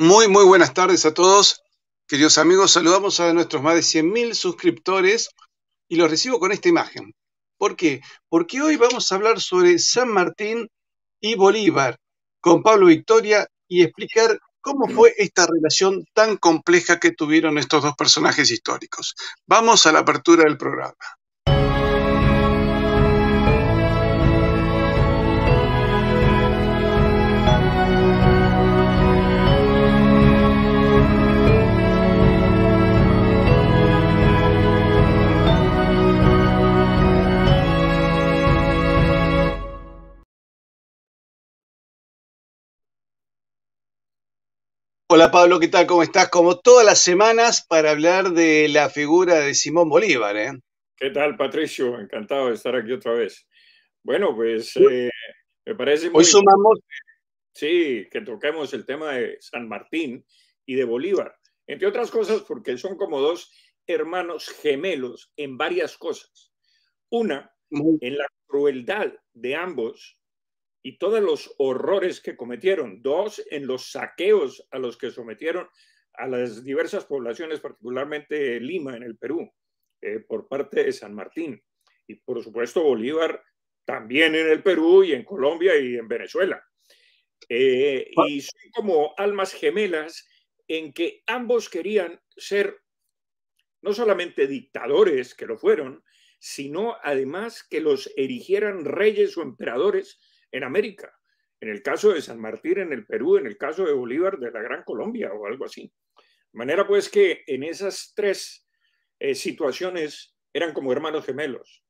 Muy, muy buenas tardes a todos. Queridos amigos, saludamos a nuestros más de 100.000 suscriptores y los recibo con esta imagen. ¿Por qué? Porque hoy vamos a hablar sobre San Martín y Bolívar con Pablo Victoria y explicar cómo fue esta relación tan compleja que tuvieron estos dos personajes históricos. Vamos a la apertura del programa. Hola Pablo, ¿qué tal? ¿Cómo estás? Como todas las semanas para hablar de la figura de Simón Bolívar. ¿eh? ¿Qué tal Patricio? Encantado de estar aquí otra vez. Bueno, pues eh, me parece muy... Hoy sumamos... Sí, que toquemos el tema de San Martín y de Bolívar. Entre otras cosas porque son como dos hermanos gemelos en varias cosas. Una, en la crueldad de ambos y todos los horrores que cometieron. Dos, en los saqueos a los que sometieron a las diversas poblaciones, particularmente Lima, en el Perú, eh, por parte de San Martín. Y por supuesto Bolívar también en el Perú y en Colombia y en Venezuela. Eh, y son como almas gemelas en que ambos querían ser no solamente dictadores, que lo fueron, sino además que los erigieran reyes o emperadores en América. En el caso de San Martín, en el Perú, en el caso de Bolívar, de la Gran Colombia o algo así. De manera pues que en esas tres eh, situaciones eran como hermanos gemelos.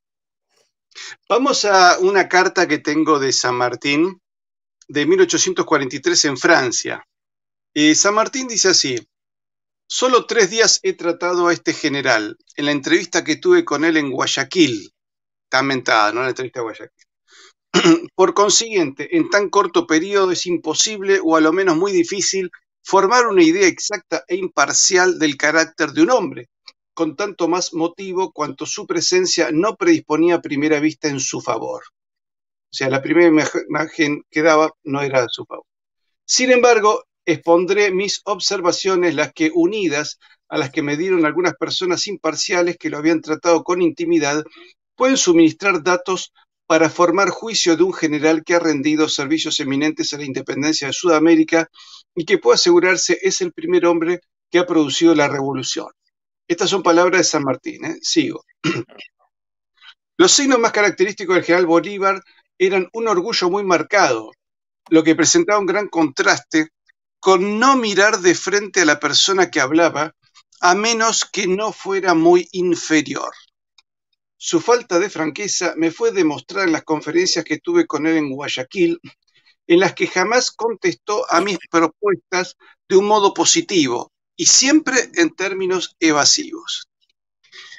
Vamos a una carta que tengo de San Martín de 1843 en Francia. Y San Martín dice así, solo tres días he tratado a este general en la entrevista que tuve con él en Guayaquil, Está mentada, ¿no? La entrevista de Guayaquil. Por consiguiente, en tan corto periodo es imposible o a lo menos muy difícil formar una idea exacta e imparcial del carácter de un hombre, con tanto más motivo cuanto su presencia no predisponía a primera vista en su favor. O sea, la primera imagen que daba no era de su favor. Sin embargo, expondré mis observaciones, las que unidas a las que me dieron algunas personas imparciales que lo habían tratado con intimidad, pueden suministrar datos para formar juicio de un general que ha rendido servicios eminentes a la independencia de Sudamérica y que puede asegurarse es el primer hombre que ha producido la revolución. Estas son palabras de San Martín. ¿eh? Sigo. Los signos más característicos del general Bolívar eran un orgullo muy marcado, lo que presentaba un gran contraste con no mirar de frente a la persona que hablaba, a menos que no fuera muy inferior. Su falta de franqueza me fue demostrada en las conferencias que tuve con él en Guayaquil, en las que jamás contestó a mis propuestas de un modo positivo y siempre en términos evasivos.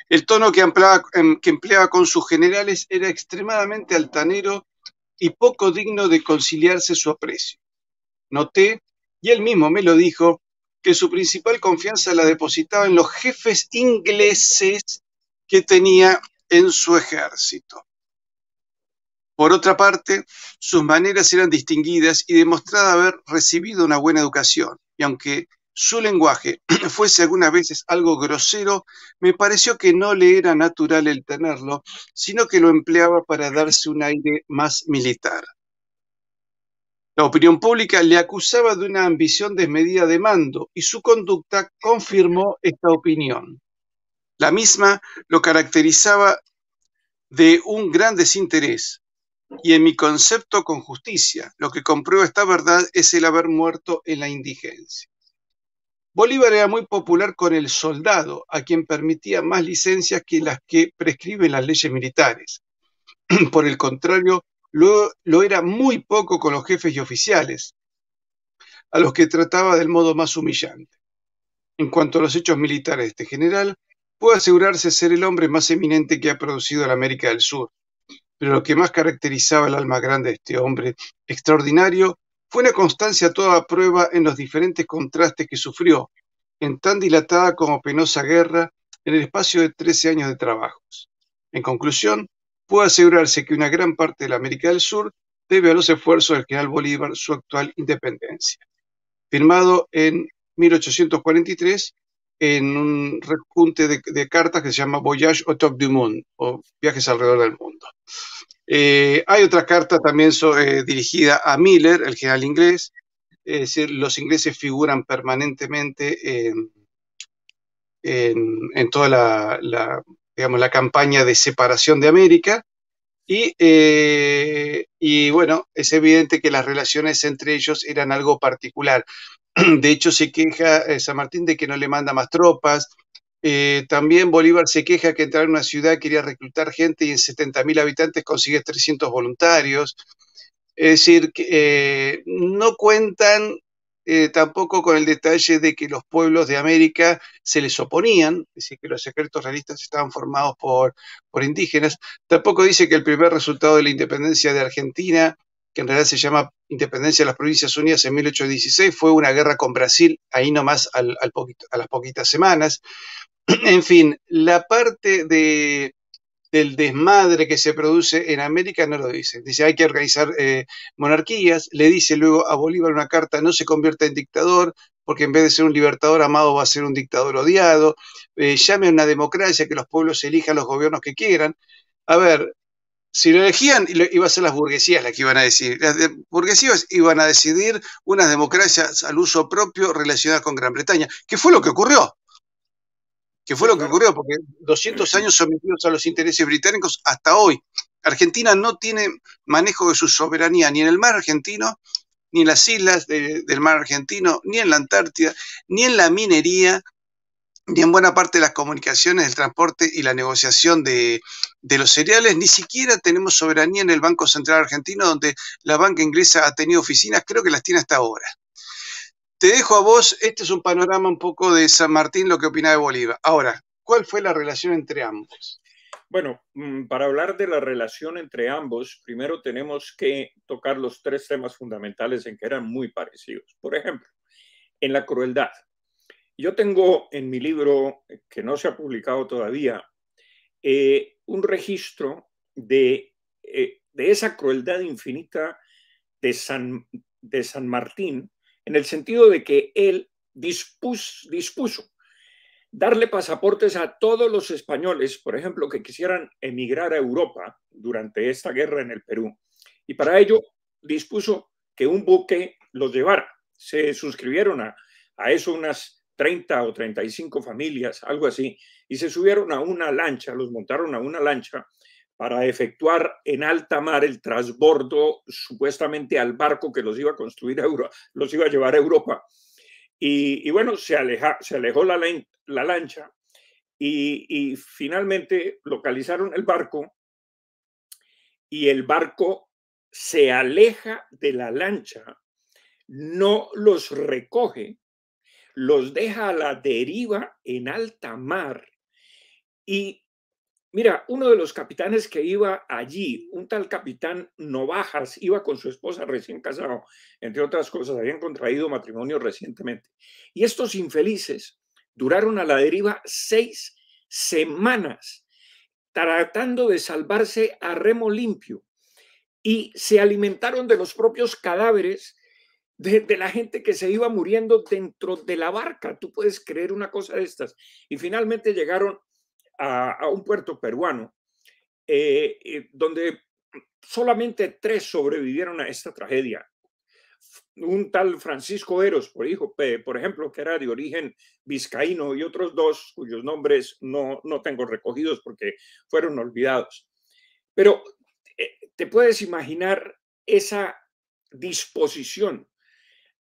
El tono em, que, empleaba con sus generales era extremadamente altanero y poco digno de conciliarse su aprecio. Noté, y él mismo me lo dijo, que su principal confianza la depositaba en los jefes ingleses que tenía en su ejército. Por otra parte, sus maneras eran distinguidas y demostraba haber recibido una buena educación, y aunque su lenguaje fuese algunas veces algo grosero, me pareció que no le era natural el tenerlo, sino que lo empleaba para darse un aire más militar. La opinión pública le acusaba de una ambición desmedida de mando y su conducta confirmó esta opinión. La misma lo caracterizaba de un gran desinterés y en mi concepto con justicia. Lo que comprueba esta verdad es el haber muerto en la indigencia. Bolívar era muy popular con el soldado, a quien permitía más licencias que las que prescriben las leyes militares. Por el contrario, lo, era muy poco con los jefes y oficiales, a los que trataba del modo más humillante. En cuanto a los hechos militares de este general, puede asegurarse ser el hombre más eminente que ha producido la América del Sur. Pero lo que más caracterizaba el alma grande de este hombre extraordinario fue una constancia a toda prueba en los diferentes contrastes que sufrió, en tan dilatada como penosa guerra en el espacio de 13 años de trabajos. En conclusión, puede asegurarse que una gran parte de la América del Sur debe a los esfuerzos del general Bolívar su actual independencia. Firmado en 1843 en un rejunte de, cartas que se llama Voyage au Top du Monde o Viajes alrededor del mundo. Eh, hay otra carta también eh, dirigida a Miller, el general inglés. Es decir, los ingleses figuran permanentemente en, toda la, digamos, la campaña de separación de América. Y, eh, y, bueno, es evidente que las relaciones entre ellos eran algo particular. De hecho, se queja eh, San Martín de que no le manda más tropas. Eh, también Bolívar se queja que entrar en una ciudad quería reclutar gente y en 70.000 habitantes consigue 300 voluntarios. Es decir, que eh, no cuentan tampoco con el detalle de que los pueblos de América se les oponían, es decir, que los secretos realistas estaban formados por, por indígenas. Tampoco dice que el primer resultado de la independencia de Argentina que en realidad se llama Independencia de las Provincias Unidas en 1816, fue una guerra con Brasil, ahí nomás a las poquitas semanas. en fin, la parte de, del desmadre que se produce en América no lo dice. Dice, hay que organizar eh, monarquías, le dice luego a Bolívar una carta, no se convierta en dictador, porque en vez de ser un libertador amado va a ser un dictador odiado, eh, llame a una democracia, que los pueblos elijan los gobiernos que quieran. A ver, si lo elegían, iba a ser las burguesías las que iban a decir. Las burguesías iban a decidir unas democracias al uso propio relacionadas con Gran Bretaña, ¿Qué fue lo que ocurrió. ¿Qué fue lo que ocurrió, porque 200 años sometidos a los intereses británicos hasta hoy. Argentina no tiene manejo de su soberanía ni en el mar argentino, ni en las islas del mar argentino, ni en la Antártida, ni en la minería, ni en buena parte de las comunicaciones, el transporte y la negociación de, de, los cereales. Ni siquiera tenemos soberanía en el Banco Central Argentino, donde la banca inglesa ha tenido oficinas, creo que las tiene hasta ahora. Te dejo a vos, este es un panorama un poco de San Martín, lo que opina de Bolívar. Ahora, ¿cuál fue la relación entre ambos? Bueno, mm, para hablar de la relación entre ambos, primero tenemos que tocar los tres temas fundamentales en que eran muy parecidos. Por ejemplo, en la crueldad. Yo tengo en mi libro, eh, que no se ha publicado todavía, eh, un registro de, eh, de, esa crueldad infinita de San, de San Martín, en el sentido de que él dispus, dispuso darle pasaportes a todos los españoles, por ejemplo, que quisieran emigrar a Europa durante esta guerra en el Perú. Y para ello dispuso que un buque los llevara. Se suscribieron a, a eso unas 30 o 35 familias, algo así, y se subieron a una lancha, los montaron a una lancha para efectuar en alta mar el transbordo supuestamente al barco que los iba a construir a Europa, los iba a llevar a Europa. Y, bueno, se, alejó la, lancha y finalmente localizaron el barco y el barco se aleja de la lancha, no los recoge los deja a la deriva en alta mar. Y mira, uno de los capitanes que iba allí, un tal capitán Novajas, iba con su esposa recién casado, entre otras cosas, habían contraído matrimonio recientemente. Y estos infelices duraron a la deriva seis semanas tratando de salvarse a remo limpio y se alimentaron de los propios cadáveres de, la gente que se iba muriendo dentro de la barca. Tú puedes creer una cosa de estas. Y finalmente llegaron a, un puerto peruano eh, donde solamente tres sobrevivieron a esta tragedia. Un tal Francisco Eros, por, hijo, por ejemplo, que era de origen vizcaíno, y otros dos cuyos nombres no, no tengo recogidos porque fueron olvidados. Pero eh, te puedes imaginar esa disposición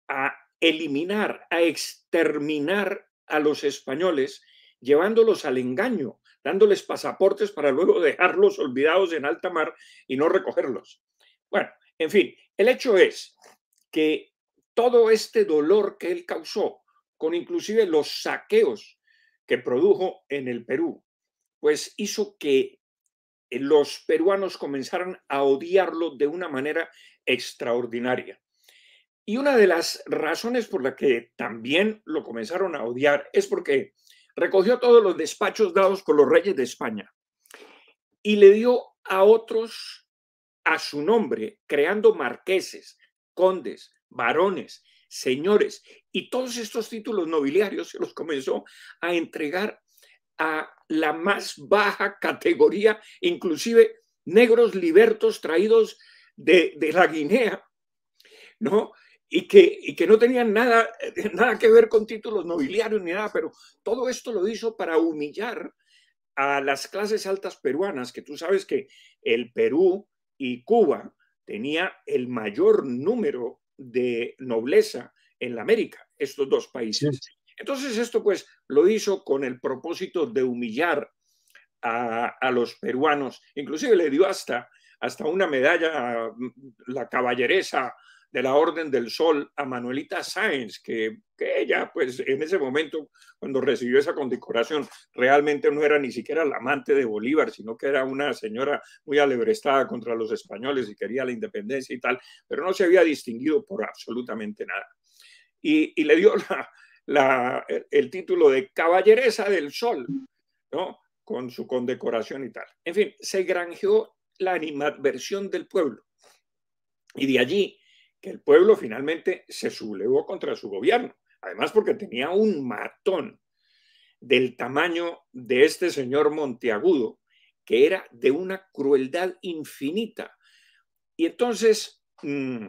a eliminar, a exterminar a los españoles, llevándolos al engaño, dándoles pasaportes para luego dejarlos olvidados en alta mar y no recogerlos. Bueno, en fin, el hecho es que todo este dolor que él causó, con inclusive los saqueos que produjo en el Perú, pues hizo que los peruanos comenzaran a odiarlo de una manera extraordinaria. Y una de las razones por la que también lo comenzaron a odiar es porque recogió todos los despachos dados con los reyes de España y le dio a otros a su nombre, creando marqueses, condes, varones, señores, y todos estos títulos nobiliarios se los comenzó a entregar a la más baja categoría, inclusive negros libertos traídos de, la Guinea, ¿no? y que, y que no tenían nada, nada que ver con títulos nobiliarios ni nada, pero todo esto lo hizo para humillar a las clases altas peruanas, que tú sabes que el Perú y Cuba tenía el mayor número de nobleza en la América, estos dos países. Entonces esto pues lo hizo con el propósito de humillar a, los peruanos, inclusive le dio hasta, hasta una medalla, a mm, la caballeresa de la Orden del Sol a Manuelita Sáenz, que, ella, pues en ese momento, cuando recibió esa condecoración, realmente no era ni siquiera la amante de Bolívar, sino que era una señora muy alebrestada contra los españoles y quería la independencia y tal, pero no se había distinguido por absolutamente nada. Y, le dio la, la, el, título de Caballeresa del Sol, ¿no? Con su condecoración y tal. En fin, se granjeó la animadversión del pueblo. Y de allí el pueblo finalmente se sublevó contra su gobierno. Además, porque tenía un matón del tamaño de este señor Monteagudo, que era de una crueldad infinita. Y entonces, mm,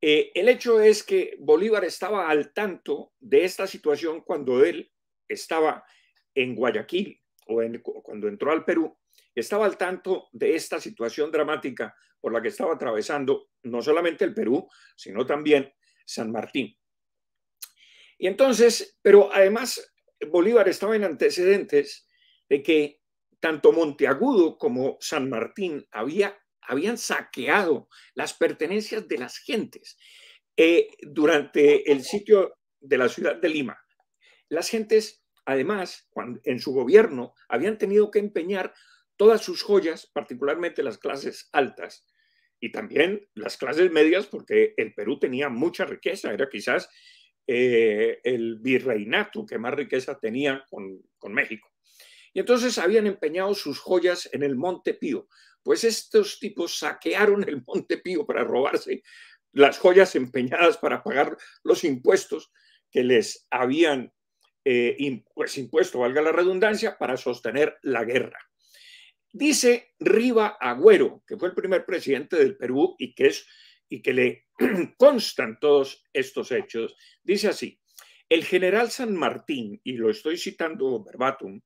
eh, el hecho es que Bolívar estaba al tanto de esta situación cuando él estaba en Guayaquil o cuando entró al Perú estaba al tanto de esta situación dramática por la que estaba atravesando no solamente el Perú, sino también San Martín. Y entonces, pero además Bolívar estaba en antecedentes de que tanto Monteagudo como San Martín había, habían saqueado las pertenencias de las gentes eh, durante el sitio de la ciudad de Lima. Las gentes, además, cuando, en su gobierno, habían tenido que empeñar todas sus joyas, particularmente las clases altas y también las clases medias, porque el Perú tenía mucha riqueza, era quizás eh, el virreinato que más riqueza tenía con, México. Y entonces habían empeñado sus joyas en el Monte Pío. Pues estos tipos saquearon el Monte Pío para robarse las joyas empeñadas para pagar los impuestos que les habían eh, pues impuesto, valga la redundancia, para sostener la guerra. Dice Riva Agüero, que fue el primer presidente del Perú y que, es, y que le constan todos estos hechos, dice así, el general San Martín, y lo estoy citando verbatim,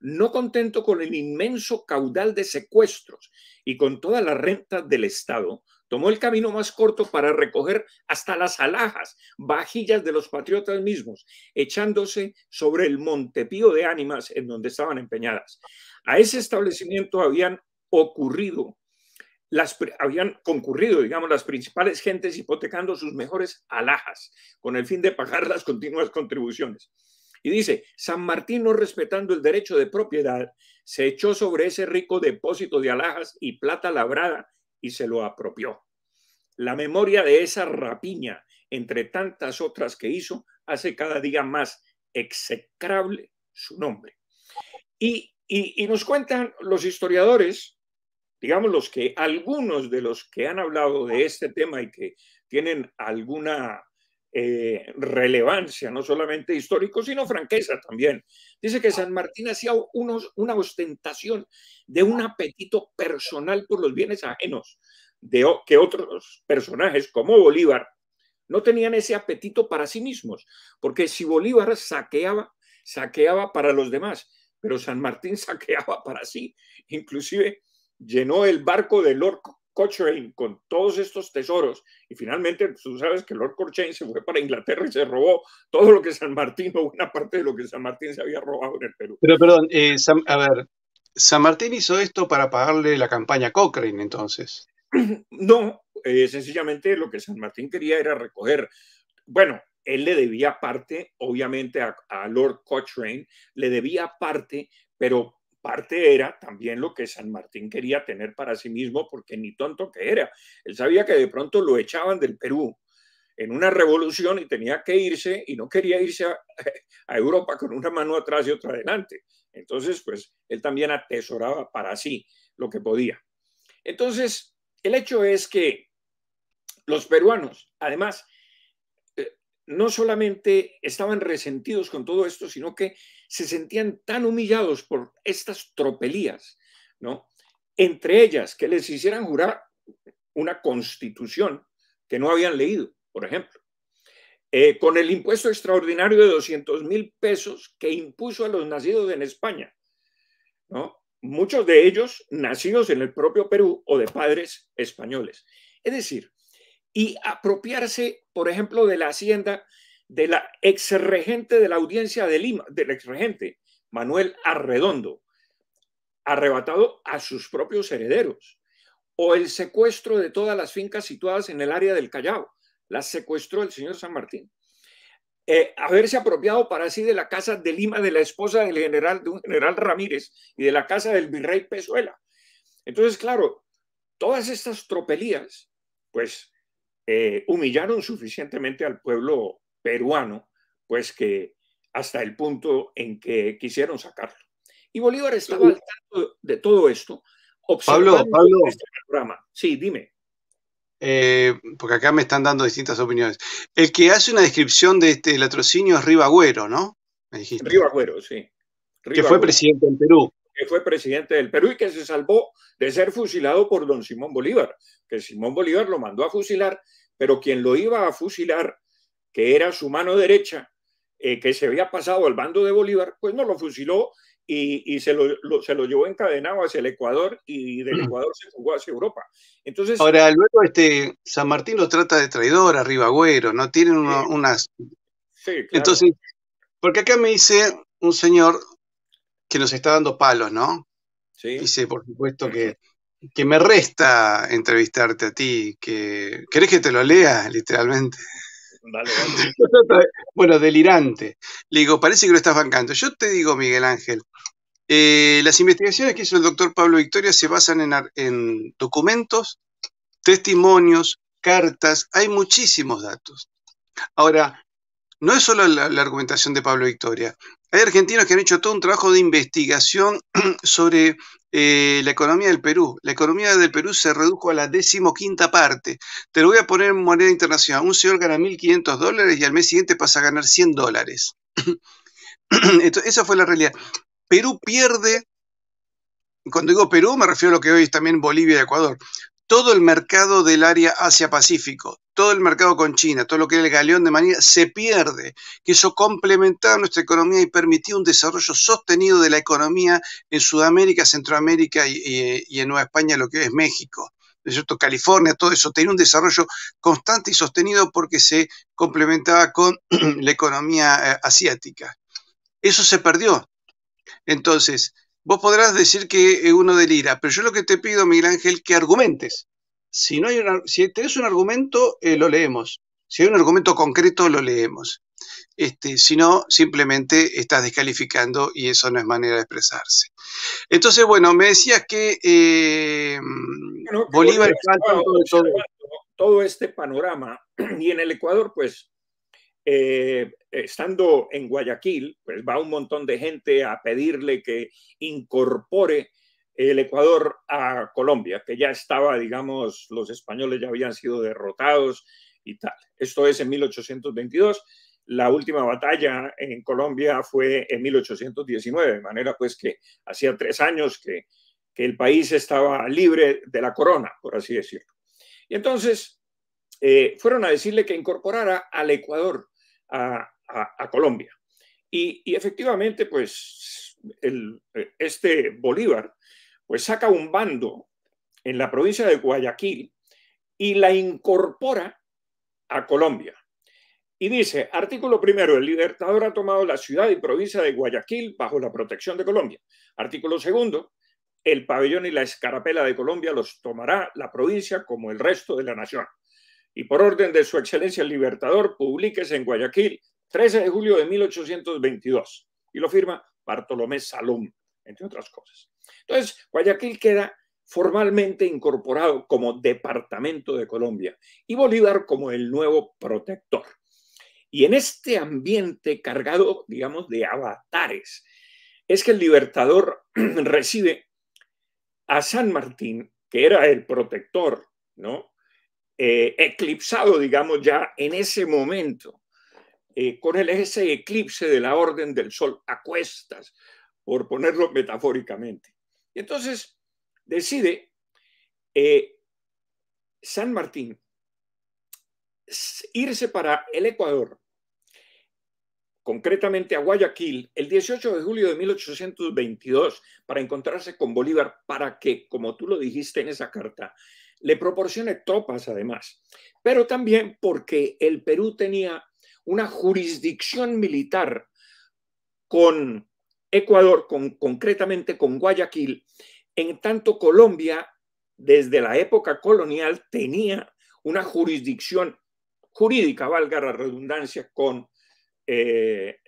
no contento con el inmenso caudal de secuestros y con toda la renta del Estado, tomó el camino más corto para recoger hasta las alhajas, vajillas de los patriotas mismos, echándose sobre el montepío de ánimas en donde estaban empeñadas. A ese establecimiento habían ocurrido habían concurrido, digamos, las principales gentes hipotecando sus mejores alhajas con el fin de pagar las continuas contribuciones. Y dice, San Martín no respetando el derecho de propiedad, se echó sobre ese rico depósito de alhajas y plata labrada y se lo apropió. La memoria de esa rapiña, entre tantas otras que hizo, hace cada día más execrable su nombre. Y, nos cuentan los historiadores, digamos los que algunos de los que han hablado de este tema y que tienen alguna eh, relevancia, no solamente histórico, sino franqueza también. Dice que San Martín hacía unos, una ostentación de un apetito personal por los bienes ajenos, de que otros personajes como Bolívar no tenían ese apetito para sí mismos, porque si Bolívar saqueaba, saqueaba para los demás, pero San Martín saqueaba para sí, inclusive llenó el barco del orco Cochrane con todos estos tesoros, y finalmente tú sabes que Lord Cochrane se fue para Inglaterra y se robó todo lo que San Martín, o buena parte de lo que San Martín se había robado en el Perú. Pero perdón, eh, a ver, San Martín hizo esto para pagarle la campaña a Cochrane entonces. No, eh, sencillamente lo que San Martín quería era recoger, bueno, él le debía parte, obviamente, a Lord Cochrane, le debía parte, pero parte era también lo que San Martín quería tener para sí mismo, porque ni tonto que era. Él sabía que de pronto lo echaban del Perú en una revolución y tenía que irse y no quería irse a, Europa con una mano atrás y otra adelante. Entonces, pues él también atesoraba para sí lo que podía. Entonces, el hecho es que los peruanos, además, eh, no solamente estaban resentidos con todo esto, sino que se sentían tan humillados por estas tropelías, ¿no? Entre ellas, que les hicieran jurar una constitución que no habían leído, por ejemplo. Eh, con el impuesto extraordinario de 200 mil pesos que impuso a los nacidos en España, ¿no? muchos de ellos nacidos en el propio Perú o de padres españoles. Es decir, y apropiarse, por ejemplo, de la hacienda de la regente de la audiencia de Lima, del ex regente Manuel Arredondo, arrebatado a sus propios herederos, o el secuestro de todas las fincas situadas en el área del Callao, las secuestró el señor San Martín. Eh, haberse apropiado para sí de la casa de Lima de la esposa del general, de un general Ramírez y de la casa del virrey Pezuela. Entonces, claro, todas estas tropelías, pues, eh, humillaron suficientemente al pueblo peruano, pues que hasta el punto en que quisieron sacarlo. Y Bolívar estaba al tanto de todo esto. Pablo, Pablo. Este programa. Sí, dime. Eh, porque acá me están dando distintas opiniones. El que hace una descripción de este latrocinio es Agüero, ¿no? Me dijiste. sí. que fue presidente del Perú. Que fue presidente del Perú y que se salvó de ser fusilado por don Simón Bolívar, que Simón Bolívar lo mandó a fusilar, pero quien lo iba a fusilar que era su mano derecha, eh, que se había pasado al bando de Bolívar, pues no lo fusiló y, se, lo, se, lo, llevó encadenado hacia el Ecuador y del mm. Ecuador se jugó hacia Europa. Entonces, Ahora, luego este, San Martín lo trata de traidor a güero ¿no? Tienen unas... Sí, claro. Entonces, porque acá me dice un señor que nos está dando palos, ¿no? Sí. Dice, por supuesto, que, que me resta entrevistarte a ti, que... ¿Querés que te lo lea, literalmente? Bueno, delirante. Le digo, parece que lo estás bancando. Yo te digo, Miguel Ángel, eh, las investigaciones que hizo el doctor Pablo Victoria se basan en, documentos, testimonios, cartas, hay muchísimos datos. Ahora, no es solo la, la, argumentación de Pablo Victoria. Hay argentinos que han hecho todo un trabajo de investigación sobre eh, la economía del Perú. La economía del Perú se redujo a la decimoquinta parte. Te lo voy a poner en moneda internacional. Un señor gana 1.500 dólares y al mes siguiente pasa a ganar 100 dólares. esa fue la realidad. Perú pierde, cuando digo Perú me refiero a lo que hoy es también Bolivia y Ecuador, todo el mercado del área Asia-Pacífico, todo el mercado con China, todo lo que era el galeón de Manila, se pierde, que eso complementaba nuestra economía y permitía un desarrollo sostenido de la economía en Sudamérica, Centroamérica y, en Nueva España, lo que es México. De California, todo eso, tenía un desarrollo constante y sostenido porque se complementaba con la economía eh, asiática. Eso se perdió. Entonces, vos podrás decir que uno delira, pero yo lo que te pido, Miguel Ángel, que argumentes, si, no hay tenés un argumento, eh, lo leemos. Si hay un argumento concreto, lo leemos. Este, si no, simplemente estás descalificando y eso no es manera de expresarse. Entonces, bueno, me decías que eh, Bolívar... Todo, todo, todo, este panorama y en el Ecuador, pues, eh, estando en Guayaquil, pues va un montón de gente a pedirle que incorpore el Ecuador a Colombia, que ya estaba, digamos, los españoles ya habían sido derrotados y tal. Esto es en 1822. La última batalla en Colombia fue en 1819, de manera pues que hacía tres años que, el país estaba libre de la corona, por así decirlo. Y entonces eh, fueron a decirle que incorporara al Ecuador a, Colombia. Y, efectivamente, pues el, este Bolívar pues saca un bando en la provincia de Guayaquil y la incorpora a Colombia. Y dice, artículo primero, el libertador ha tomado la ciudad y provincia de Guayaquil bajo la protección de Colombia. Artículo segundo, el pabellón y la escarapela de Colombia los tomará la provincia como el resto de la nación. Y por orden de su excelencia el libertador, publíquese en Guayaquil 13 de julio de 1822. Y lo firma Bartolomé Salón, entre otras cosas. Entonces, Guayaquil queda formalmente incorporado como departamento de Colombia y Bolívar como el nuevo protector. Y en este ambiente cargado, digamos, de avatares, es que el libertador recibe a San Martín, que era el protector, ¿no? Eh, eclipsado, digamos, ya en ese momento, eh, con ese eclipse de la Orden del Sol a cuestas, por ponerlo metafóricamente entonces decide eh, San Martín irse para el Ecuador, concretamente a Guayaquil, el 18 de julio de 1822, para encontrarse con Bolívar, para que, como tú lo dijiste en esa carta, le proporcione tropas además, pero también porque el Perú tenía una jurisdicción militar con Ecuador, concretamente con Guayaquil, en tanto Colombia, desde la época colonial, tenía una jurisdicción jurídica, valga la redundancia, con eh,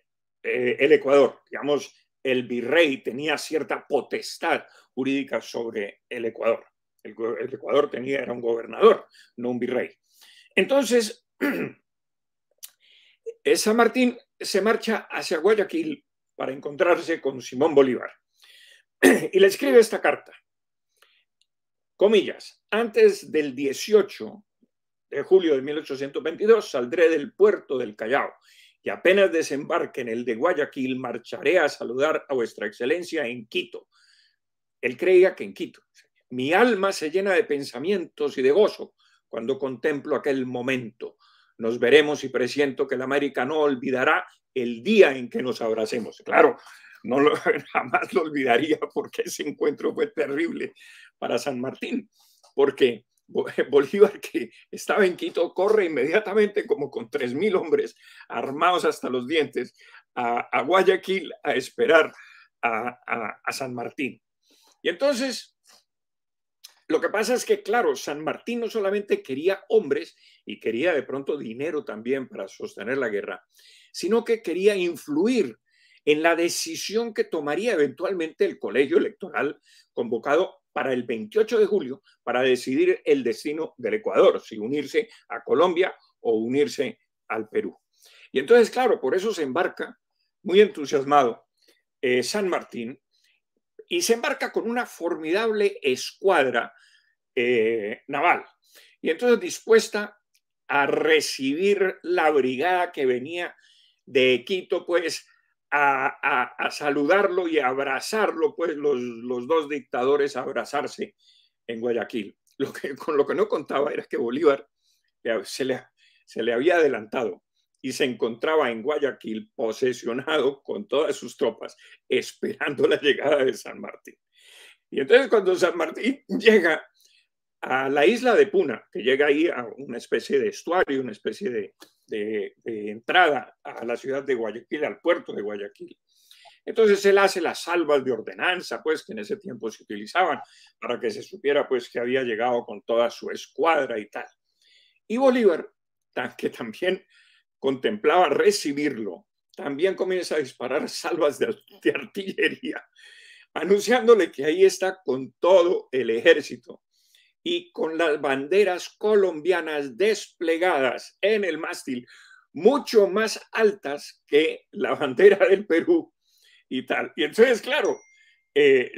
eh, el Ecuador. Digamos, el virrey tenía cierta potestad jurídica sobre el Ecuador. El, el Ecuador tenía, era un gobernador, no un virrey. Entonces, eh, San Martín se marcha hacia Guayaquil para encontrarse con Simón Bolívar. y le escribe esta carta. Comillas, antes del 18 de julio de 1822 saldré del puerto del Callao y apenas desembarque en el de Guayaquil marcharé a saludar a vuestra excelencia en Quito. Él creía que en Quito. Mi alma se llena de pensamientos y de gozo cuando contemplo aquel momento. Nos veremos y presiento que la América no olvidará el día en que nos abracemos. Claro, no jamás lo olvidaría porque ese encuentro fue terrible para San Martín, porque Bolívar, que estaba en Quito, corre inmediatamente como con 3.000 hombres armados hasta los dientes a, Guayaquil a esperar a San Martín. Y entonces lo que pasa es que, claro, San Martín no solamente quería hombres y quería de pronto dinero también para sostener la guerra, sino que quería influir en la decisión que tomaría eventualmente el colegio electoral convocado para el 28 de julio para decidir el destino del Ecuador, si unirse a Colombia o unirse al Perú. Y entonces, claro, por eso se embarca muy entusiasmado eh, San Martín y se embarca con una formidable escuadra eh, naval. Y entonces dispuesta a recibir la brigada que venía de Quito, pues a, saludarlo y a abrazarlo, pues los, dos dictadores a abrazarse en Guayaquil. Lo que, con lo que no contaba era que Bolívar se se le había adelantado y se encontraba en Guayaquil posesionado con todas sus tropas, esperando la llegada de San Martín. Y entonces cuando San Martín llega a la isla de Puna, que llega ahí a una especie de estuario, una especie de, de, entrada a la ciudad de Guayaquil, al puerto de Guayaquil, entonces él hace las salvas de ordenanza, pues que en ese tiempo se utilizaban para que se supiera pues que había llegado con toda su escuadra y tal. Y Bolívar, que también contemplaba recibirlo, también comienza a disparar salvas de, artillería, anunciándole que ahí está con todo el ejército y con las banderas colombianas desplegadas en el mástil, mucho más altas que la bandera del Perú y tal. Y entonces, claro, eh,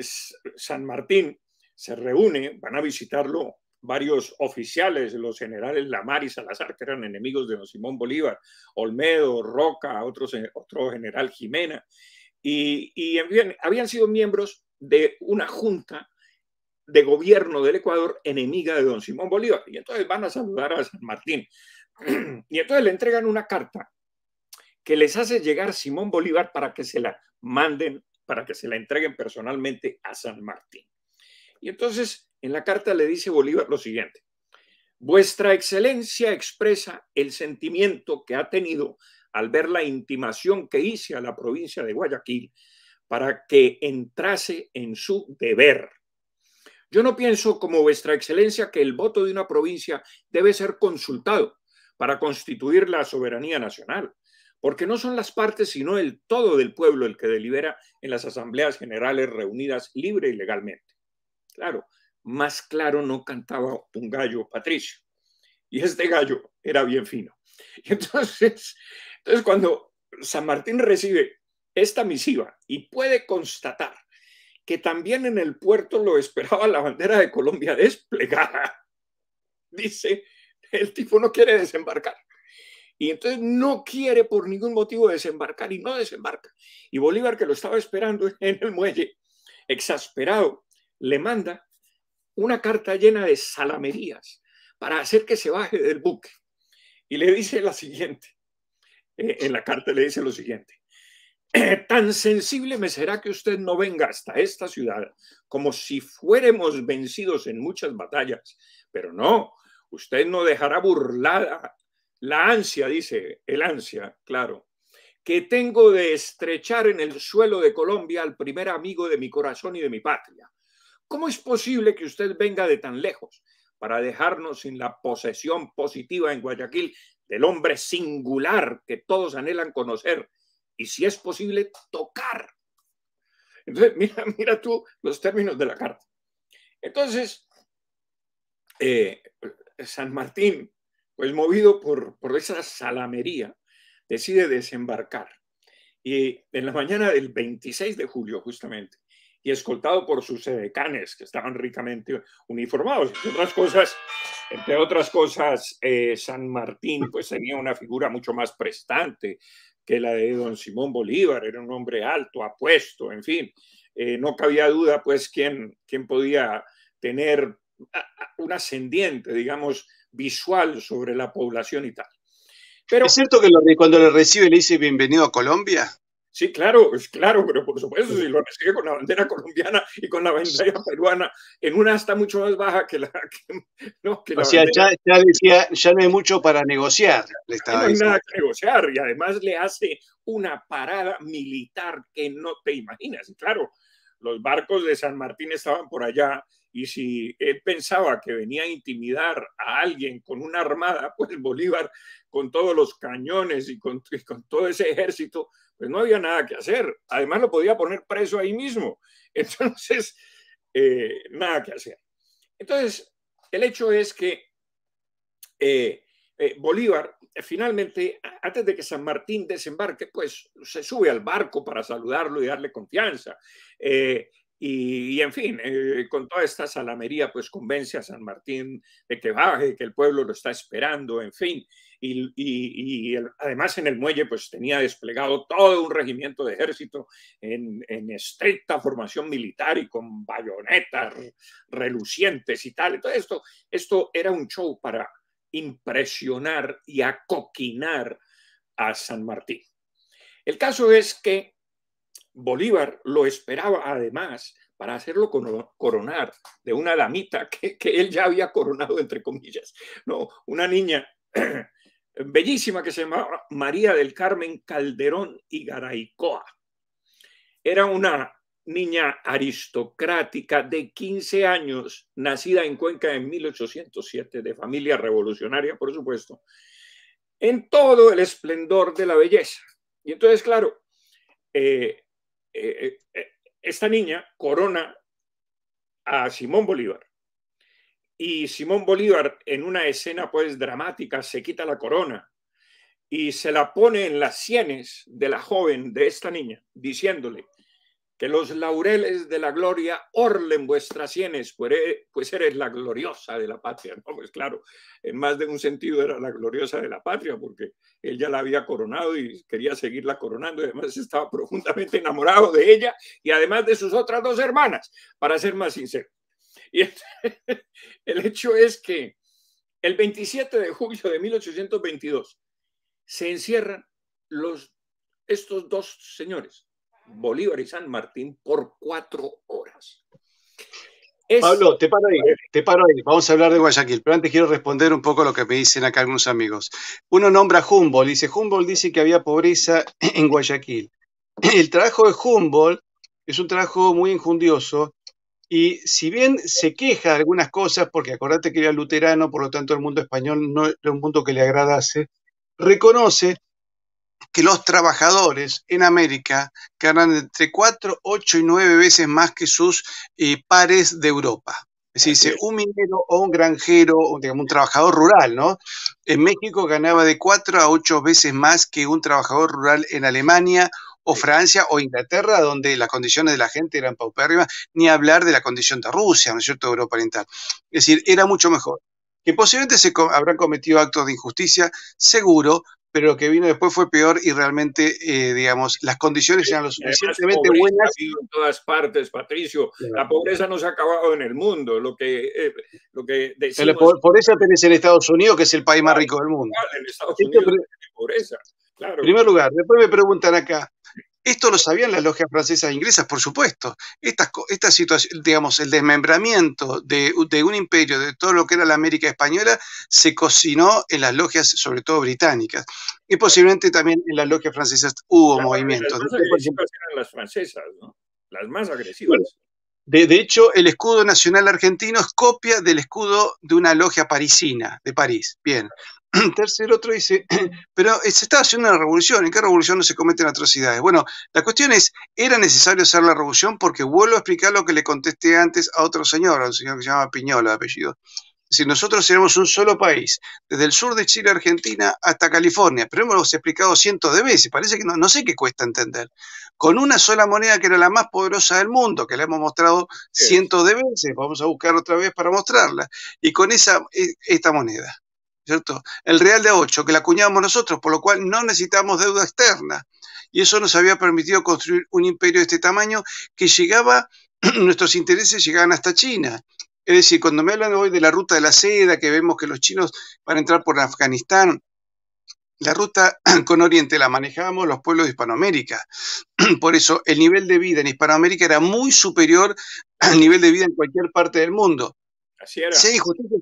San Martín se reúne, van a visitarlo varios oficiales, los generales Lamar y Salazar, que eran enemigos de don Simón Bolívar, Olmedo, Roca, eh, otro general Jimena, y, habían, habían sido miembros de una junta de gobierno del Ecuador enemiga de don Simón Bolívar. Y entonces van a saludar a San Martín. Y entonces le entregan una carta que les hace llegar Simón Bolívar para que se la manden, para que se la entreguen personalmente a San Martín. Y entonces en la carta le dice Bolívar lo siguiente, vuestra excelencia expresa el sentimiento que ha tenido al ver la intimación que hice a la provincia de Guayaquil para que entrase en su deber. Yo no pienso como vuestra excelencia que el voto de una provincia debe ser consultado para constituir la soberanía nacional, porque no son las partes sino el todo del pueblo el que delibera en las asambleas generales reunidas libre y legalmente. Claro, más claro no cantaba un gallo patricio. Y este gallo era bien fino. entonces, entonces cuando San Martín recibe esta misiva y puede constatar que también en el puerto lo esperaba la bandera de Colombia desplegada, dice, el tipo no quiere desembarcar. Y entonces no quiere por ningún motivo desembarcar y no desembarca. Y Bolívar, que lo estaba esperando en el muelle, exasperado, le manda una carta llena de salamerías para hacer que se baje del buque. Y le dice la siguiente, eh, en la carta le dice lo siguiente, eh, tan sensible me será que usted no venga hasta esta ciudad como si fuéramos vencidos en muchas batallas, pero no, usted no dejará burlada la ansia, dice, el ansia, claro, que tengo de estrechar en el suelo de Colombia al primer amigo de mi corazón y de mi patria, ¿Cómo es posible que usted venga de tan lejos para dejarnos sin la posesión positiva en Guayaquil del hombre singular que todos anhelan conocer y si es posible tocar? Entonces, mira, mira tú los términos de la carta. Entonces, eh, San Martín, pues movido por, por esa salamería, decide desembarcar. Y en la mañana del 26 de julio, justamente, y escoltado por sus edecanes, que estaban ricamente uniformados. Entre otras cosas, eh, San Martín pues, tenía una figura mucho más prestante que la de don Simón Bolívar, era un hombre alto, apuesto, en fin. Eh, no cabía duda, pues, quién, quién podía tener un ascendiente, digamos, visual sobre la población y tal. Pero, ¿Es cierto que cuando le recibe le dice bienvenido a Colombia? Sí, claro, claro, pero por supuesto, si lo recibe con la bandera colombiana y con la bandera peruana, en una hasta mucho más baja que la. Que, no, la o sea, ya, ya, decía, ya, no hay mucho para negociar. no hay nada que negociar y además le hace una parada militar que no te imaginas. claro, los barcos de San Martín estaban por allá y si él pensaba que venía a intimidar a alguien con una armada, pues Bolívar, con todos los cañones y con, todo ese ejército, pues no había nada que hacer. Además lo podía poner preso ahí mismo. Entonces, eh, nada que hacer. Entonces, el hecho es que eh, eh, Bolívar finalmente, antes de que San Martín desembarque, pues se sube al barco para saludarlo y darle confianza. Eh, y, en fin, eh, con toda esta salamería, pues convence a San Martín de que baje, que el pueblo lo está esperando, en fin. Y, además en el muelle, pues tenía desplegado todo un regimiento de ejército en, estricta formación militar y con bayonetas relucientes y tal. todo esto, esto era un show para impresionar y acoquinar a San Martín. El caso es que Bolívar lo esperaba además para hacerlo coronar de una damita que, él ya había coronado, entre comillas, no, una niña bellísima que se llamaba María del Carmen Calderón y Garaicoa. Era una niña aristocrática de 15 años, nacida en Cuenca en 1807, de familia revolucionaria, por supuesto, en todo el esplendor de la belleza. Y entonces, claro, eh, eh, eh, eh, esta niña corona a Simón Bolívar. Y Simón Bolívar, en una escena pues dramática, se quita la corona y se la pone en las sienes de la joven, de esta niña, diciéndole, que los laureles de la gloria orlen vuestras sienes, pues, eh, pues eres la gloriosa de la patria. No, pues claro, en más de un sentido era la gloriosa de la patria, porque él ya la había coronado y quería seguirla coronando, y además estaba profundamente enamorado de ella y además de sus otras dos hermanas, para ser más sincero. Y el hecho es que el 27 de julio de 1822 se encierran los, estos dos señores, Bolívar y San Martín por cuatro horas. Pablo, te paro, ahí, eh, te paro ahí, vamos a hablar de Guayaquil, pero antes quiero responder un poco lo que me dicen acá algunos amigos. Uno nombra Humboldt, dice, Humboldt dice que había pobreza en Guayaquil. El trabajo de Humboldt es un trabajo muy injundioso y si bien se queja de algunas cosas, porque acordate que era luterano, por lo tanto el mundo español no era un mundo que le agradase, reconoce que los trabajadores en América ganan entre 4, 8 y 9 veces más que sus eh, pares de Europa. Es decir, un minero o un granjero, un trabajador rural, ¿no? En México ganaba de 4 a 8 veces más que un trabajador rural en Alemania o Francia o Inglaterra, donde las condiciones de la gente eran paupérrimas, ni hablar de la condición de Rusia, ¿no es cierto?, de Europa Oriental. Es decir, era mucho mejor. Que posiblemente se habrán cometido actos de injusticia, seguro, pero lo que vino después fue peor y realmente, eh, digamos, las condiciones eran lo suficientemente buenas. En todas partes, Patricio. La pobreza no se ha acabado en el mundo. Lo que, eh, lo que por, eso tenés en Estados Unidos, que es el país más rico del mundo. en Estados Unidos, Claro. En primer lugar, después me preguntan acá, esto lo sabían las logias francesas e inglesas, por supuesto. Estas, esta situación, digamos, el desmembramiento de, un imperio, de todo lo que era la América española, se cocinó en las logias, sobre todo británicas. Y posiblemente también en las logias francesas hubo movimientos. Las más las francesas, Las más agresivas. de, de, hecho, el escudo nacional argentino es copia del escudo de una logia parisina de París. Bien. Tercer otro dice, pero eh, se está haciendo una revolución, ¿en qué revolución no se cometen atrocidades? Bueno, la cuestión es, ¿era necesario hacer la revolución? Porque vuelvo a explicar lo que le contesté antes a otro señor, a un señor que se llama Piñola, apellido. Si nosotros éramos un solo país, desde el sur de Chile, Argentina, hasta California, pero hemos explicado cientos de veces, parece que no, no sé qué cuesta entender, con una sola moneda que era la más poderosa del mundo, que la hemos mostrado cientos de veces, vamos a buscar otra vez para mostrarla, y con esa, e, esta moneda ¿cierto? El real de Ocho, que la acuñábamos nosotros, por lo cual no necesitamos deuda externa. Y eso nos había permitido construir un imperio de este tamaño que llegaba, nuestros intereses llegaban hasta China. Es decir, cuando me hablan hoy de la ruta de la seda, que vemos que los chinos van a entrar por Afganistán, la ruta con Oriente la manejábamos los pueblos de Hispanoamérica. Por eso el nivel de vida en Hispanoamérica era muy superior al nivel de vida en cualquier parte del mundo. Sí,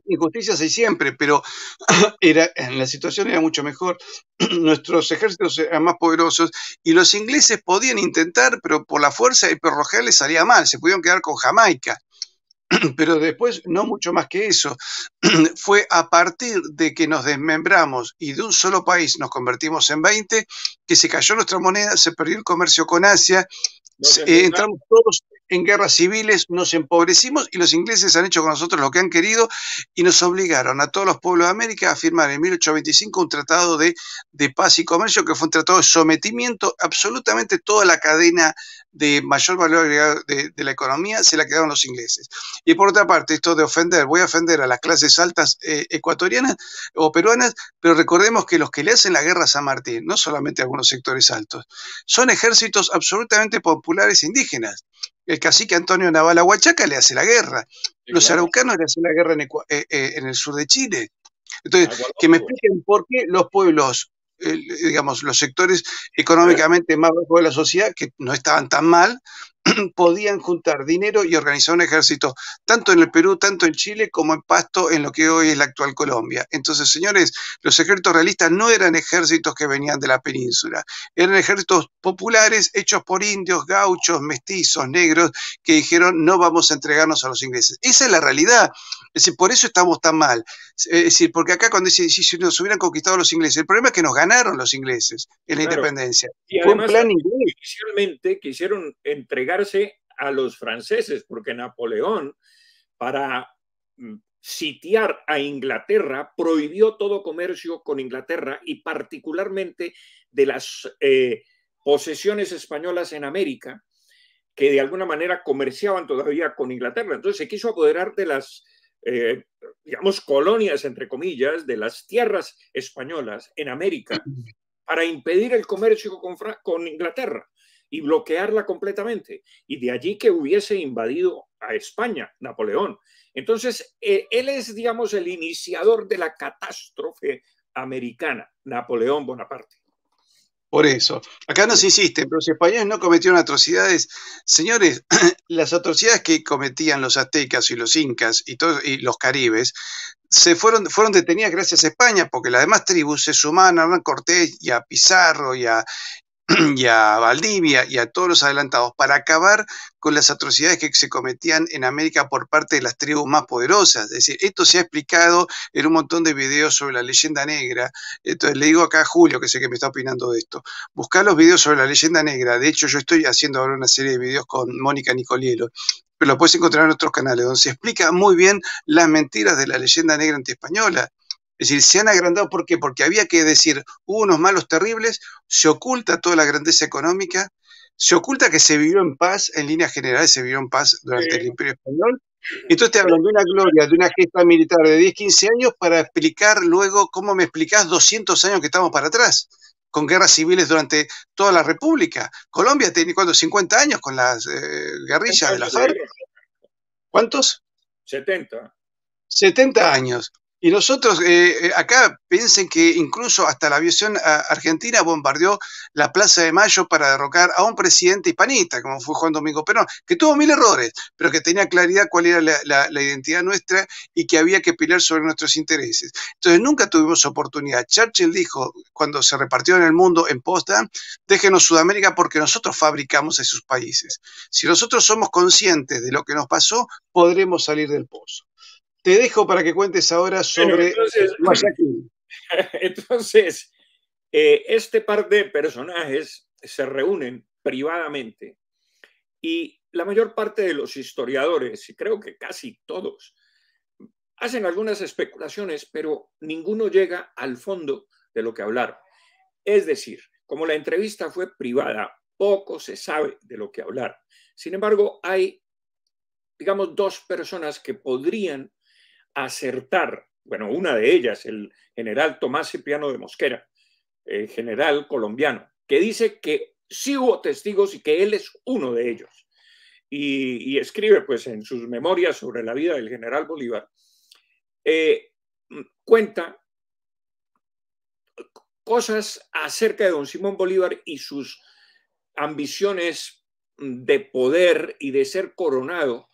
injusticias hay siempre, pero era, la situación era mucho mejor. Nuestros ejércitos eran más poderosos y los ingleses podían intentar, pero por la fuerza y por rojear les salía mal. Se pudieron quedar con Jamaica pero después no mucho más que eso. Fue a partir de que nos desmembramos y de un solo país nos convertimos en 20 que se cayó nuestra moneda, se perdió el comercio con Asia, eh, entramos todos en guerras civiles, nos empobrecimos y los ingleses han hecho con nosotros lo que han querido y nos obligaron a todos los pueblos de América a firmar en 1825 un tratado de, paz y comercio que fue un tratado de sometimiento. Absolutamente toda la cadena de mayor valor agregado de, la economía se la quedaron los ingleses. Y por otra parte, esto de ofender, voy a ofender a las clases altas eh, ecuatorianas o peruanas, pero recordemos que los que le hacen la guerra a San Martín, no solamente a algunos sectores altos, son ejércitos absolutamente populares e indígenas el cacique Antonio Naval Huachaca le hace la guerra. Los araucanos le hacen la guerra en el, eh, eh, sur de Chile. Entonces, que me expliquen por qué los pueblos, digamos, los sectores económicamente más bajos de la sociedad, que no estaban tan mal, podían juntar dinero y organizar un ejército, tanto en el Perú, tanto en Chile, como en Pasto, en lo que hoy es la actual Colombia. Entonces, señores, los ejércitos realistas no eran ejércitos que venían de la península, eran ejércitos populares hechos por indios, gauchos, mestizos, negros, que dijeron no vamos a entregarnos a los ingleses. Esa es la realidad. Es por eso estamos tan mal. Es decir, porque acá cuando dice si nos hubieran conquistado los ingleses, el problema es que nos ganaron los ingleses en la independencia. Y Fue un plan Inicialmente quisieron entregar a los franceses, porque Napoleón, para mm, sitiar a Inglaterra, prohibió todo comercio con Inglaterra y particularmente de las eh, posesiones españolas en América, que de alguna manera comerciaban todavía con Inglaterra. Entonces se quiso apoderar de las, eh, digamos, colonias, entre comillas, de las tierras españolas en América para impedir el comercio con, con Inglaterra y bloquearla completamente. Y de allí que hubiese invadido a España, Napoleón. Entonces, eh, él es, digamos, el iniciador de la catástrofe americana, Napoleón Bonaparte. Por eso, acá nos insisten, pero los españoles no cometieron atrocidades. Señores, las atrocidades que cometían los aztecas y los incas y, todos, y los caribes se fueron, fueron detenidas gracias a España, porque las demás tribus se sumaban a Cortés y a Pizarro y a, y a Valdivia y a todos los adelantados para acabar con las atrocidades que se cometían en América por parte de las tribus más poderosas. Es decir, esto se ha explicado en un montón de videos sobre la leyenda negra. Entonces le digo acá a Julio, que sé que me está opinando de esto, buscar los videos sobre la leyenda negra. De hecho, yo estoy haciendo ahora una serie de videos con Mónica Nicolielo pero lo puedes encontrar en otros canales, donde se explica muy bien las mentiras de la leyenda negra antiespañola. Es decir, se han agrandado, ¿por Porque había que decir, hubo unos malos terribles, se oculta toda la grandeza económica, se oculta que se vivió en paz, en líneas generales se vivió en paz durante el Imperio Español. Entonces te hablan de una gloria, de una gesta militar de 10, 15 años para explicar luego cómo me explicás 200 años que estamos para atrás con guerras civiles durante toda la República. Colombia tiene ¿cuántos? 50 años con las eh, guerrillas de las ¿Cuántos? 70. 70 años. Y nosotros eh, eh, acá piensen que incluso hasta la aviación ah, argentina bombardeó la Plaza de Mayo para derrocar a un presidente hispanista, como fue Juan Domingo Perón, que tuvo mil errores, pero que tenía claridad cuál era la, identidad nuestra y que había que pelear sobre nuestros intereses. Entonces nunca tuvimos oportunidad. Churchill dijo, cuando se repartió en el mundo en posta, déjenos Sudamérica porque nosotros fabricamos a esos países. Si nosotros somos conscientes de lo que nos pasó, podremos salir del pozo. Te dejo para que cuentes ahora sobre entonces, entonces eh, este par de personajes se reúnen privadamente y la mayor parte de los historiadores, y creo que casi todos, hacen algunas especulaciones, pero ninguno llega al fondo de lo que hablaron. Es decir, como la entrevista fue privada, poco se sabe de lo que hablar. Sin embargo, hay, digamos, dos personas que podrían acertar, bueno, una de ellas, el general Tomás Cipriano de Mosquera, el general colombiano, que dice que sí hubo testigos y que él es uno de ellos. Y, escribe pues en sus memorias sobre la vida del general Bolívar, eh, mm, cuenta cosas acerca de don Simón Bolívar y sus ambiciones mm, de poder y de ser coronado,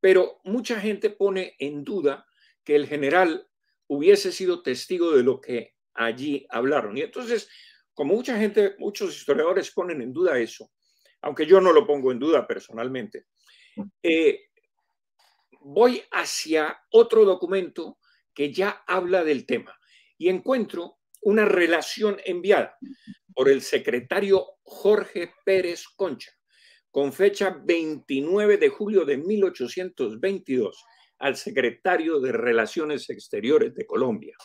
pero mucha gente pone en duda que el general hubiese sido testigo de lo que allí hablaron. Y entonces, como mucha gente, muchos historiadores ponen en duda eso, aunque yo no lo pongo en duda personalmente, eh, voy hacia otro documento que ya habla del tema y encuentro una relación enviada por el secretario Jorge Pérez Concha con fecha 29 de julio de 1822 al secretario de Relaciones Exteriores de Colombia.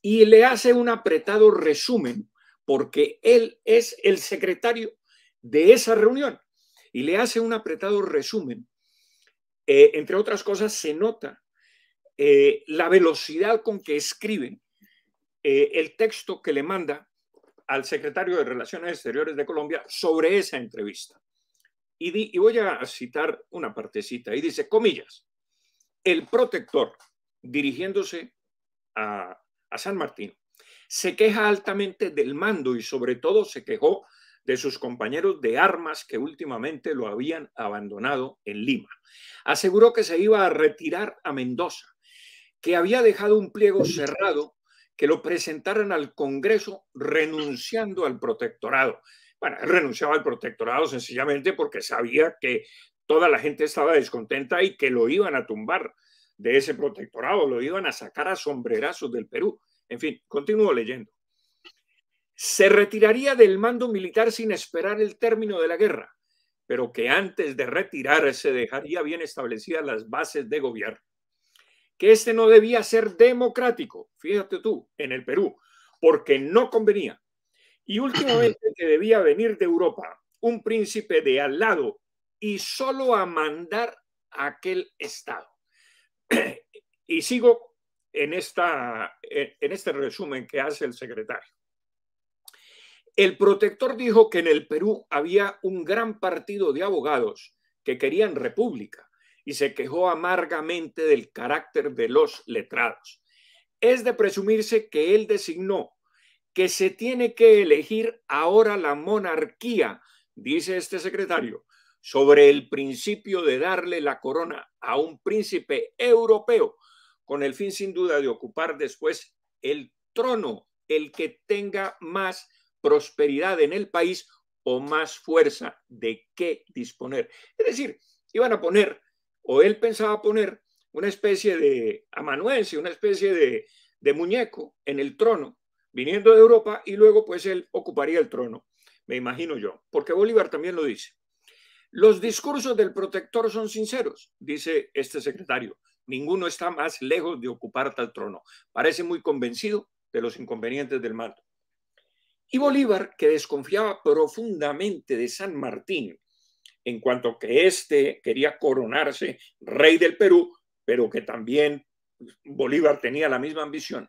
Y le hace un apretado resumen, porque él es el secretario de esa reunión. Y le hace un apretado resumen. Eh, entre otras cosas, se nota eh, la velocidad con que escribe eh, el texto que le manda al secretario de Relaciones Exteriores de Colombia sobre esa entrevista. Y, y, voy a citar una partecita. Y dice, comillas, el protector, dirigiéndose a, San Martín, se queja altamente del mando y sobre todo se quejó de sus compañeros de armas que últimamente lo habían abandonado en Lima. Aseguró que se iba a retirar a Mendoza, que había dejado un pliego cerrado que lo presentaran al Congreso renunciando al protectorado. Bueno, renunciaba al protectorado sencillamente porque sabía que toda la gente estaba descontenta y que lo iban a tumbar de ese protectorado, lo iban a sacar a sombrerazos del Perú. En fin, continúo leyendo. Se retiraría del mando militar sin esperar el término de la guerra, pero que antes de retirarse dejaría bien establecidas las bases de gobierno. Que este no debía ser democrático, fíjate tú, en el Perú, porque no convenía. Y últimamente que debía venir de Europa un príncipe de al lado y solo a mandar a aquel Estado. y sigo en, esta, en este resumen que hace el secretario. El protector dijo que en el Perú había un gran partido de abogados que querían república y se quejó amargamente del carácter de los letrados. Es de presumirse que él designó que se tiene que elegir ahora la monarquía, dice este secretario, sobre el principio de darle la corona a un príncipe europeo, con el fin sin duda de ocupar después el trono, el que tenga más prosperidad en el país o más fuerza de qué disponer. Es decir, iban a poner, o él pensaba poner, una especie de amanuense, una especie de, de muñeco en el trono, viniendo de Europa, y luego pues él ocuparía el trono, me imagino yo, porque Bolívar también lo dice. Los discursos del protector son sinceros, dice este secretario. Ninguno está más lejos de ocupar tal trono. Parece muy convencido de los inconvenientes del mal. Y Bolívar, que desconfiaba profundamente de San Martín, en cuanto que éste quería coronarse rey del Perú, pero que también Bolívar tenía la misma ambición,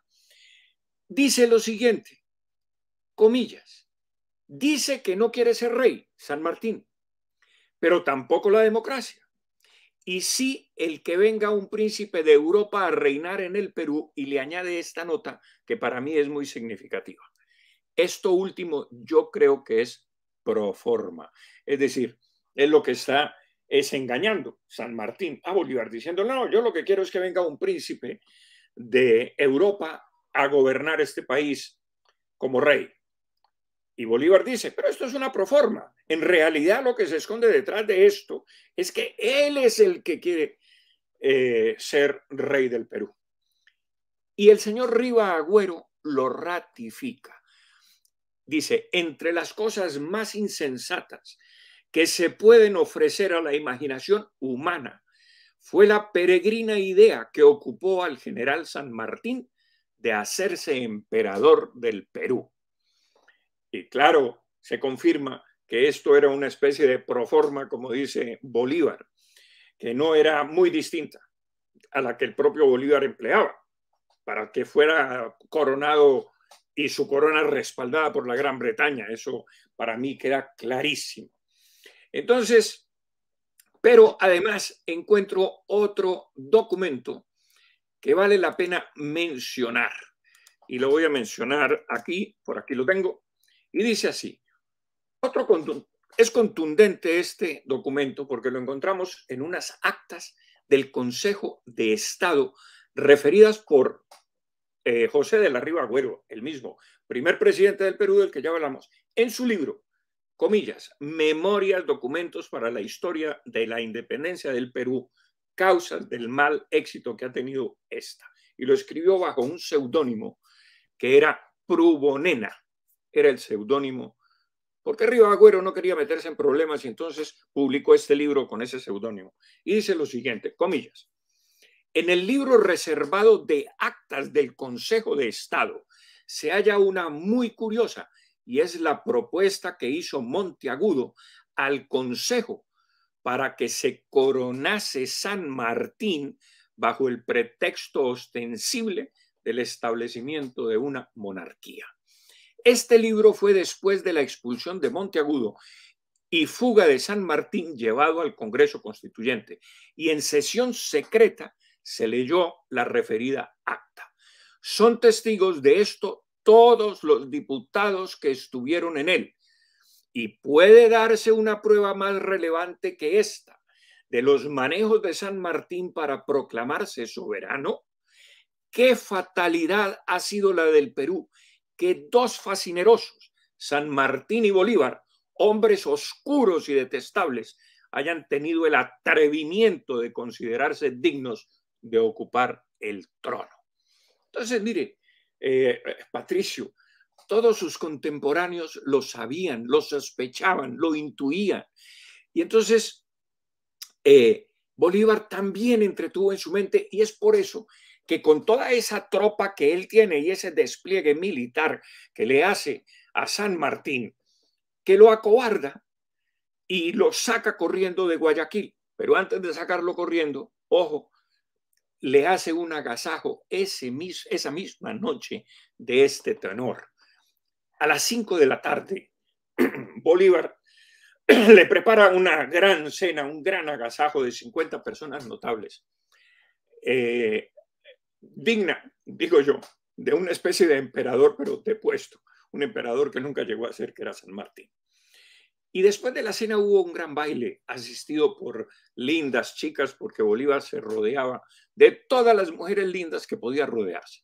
dice lo siguiente, comillas, dice que no quiere ser rey, San Martín, pero tampoco la democracia. Y sí, el que venga un príncipe de Europa a reinar en el Perú y le añade esta nota que para mí es muy significativa. Esto último yo creo que es pro forma, es decir, es lo que está es engañando San Martín a Bolívar diciendo, no, yo lo que quiero es que venga un príncipe de Europa a gobernar este país como rey. Y Bolívar dice, pero esto es una proforma. En realidad lo que se esconde detrás de esto es que él es el que quiere eh, ser rey del Perú. Y el señor Riva Agüero lo ratifica. Dice, entre las cosas más insensatas que se pueden ofrecer a la imaginación humana fue la peregrina idea que ocupó al general San Martín de hacerse emperador del Perú. Y claro, se confirma que esto era una especie de proforma, como dice Bolívar, que no era muy distinta a la que el propio Bolívar empleaba para que fuera coronado y su corona respaldada por la Gran Bretaña. Eso para mí queda clarísimo. Entonces, pero además encuentro otro documento que vale la pena mencionar. Y lo voy a mencionar aquí, por aquí lo tengo. Y dice así, otro es contundente este documento porque lo encontramos en unas actas del Consejo de Estado referidas por eh, José de la Riva Agüero, el mismo primer presidente del Perú del que ya hablamos, en su libro, comillas, Memorias, documentos para la historia de la independencia del Perú, causas del mal éxito que ha tenido esta. Y lo escribió bajo un seudónimo que era Prubonena era el seudónimo, porque Río Agüero no quería meterse en problemas y entonces publicó este libro con ese seudónimo. Y dice lo siguiente, comillas, en el libro reservado de actas del Consejo de Estado se halla una muy curiosa y es la propuesta que hizo Monteagudo al Consejo para que se coronase San Martín bajo el pretexto ostensible del establecimiento de una monarquía. Este libro fue después de la expulsión de Monteagudo y fuga de San Martín llevado al Congreso Constituyente y en sesión secreta se leyó la referida acta. Son testigos de esto todos los diputados que estuvieron en él y puede darse una prueba más relevante que esta de los manejos de San Martín para proclamarse soberano. Qué fatalidad ha sido la del Perú que dos fascinerosos, San Martín y Bolívar, hombres oscuros y detestables, hayan tenido el atrevimiento de considerarse dignos de ocupar el trono. Entonces, mire, eh, Patricio, todos sus contemporáneos lo sabían, lo sospechaban, lo intuían. Y entonces, eh, Bolívar también entretuvo en su mente, y es por eso que con toda esa tropa que él tiene y ese despliegue militar que le hace a San Martín, que lo acobarda y lo saca corriendo de Guayaquil. Pero antes de sacarlo corriendo, ojo, le hace un agasajo ese mis, esa misma noche de este tenor. A las 5 de la tarde, Bolívar le prepara una gran cena, un gran agasajo de 50 personas notables. Eh, digna, digo yo, de una especie de emperador, pero depuesto, un emperador que nunca llegó a ser, que era San Martín. Y después de la cena hubo un gran baile, asistido por lindas chicas, porque Bolívar se rodeaba de todas las mujeres lindas que podía rodearse.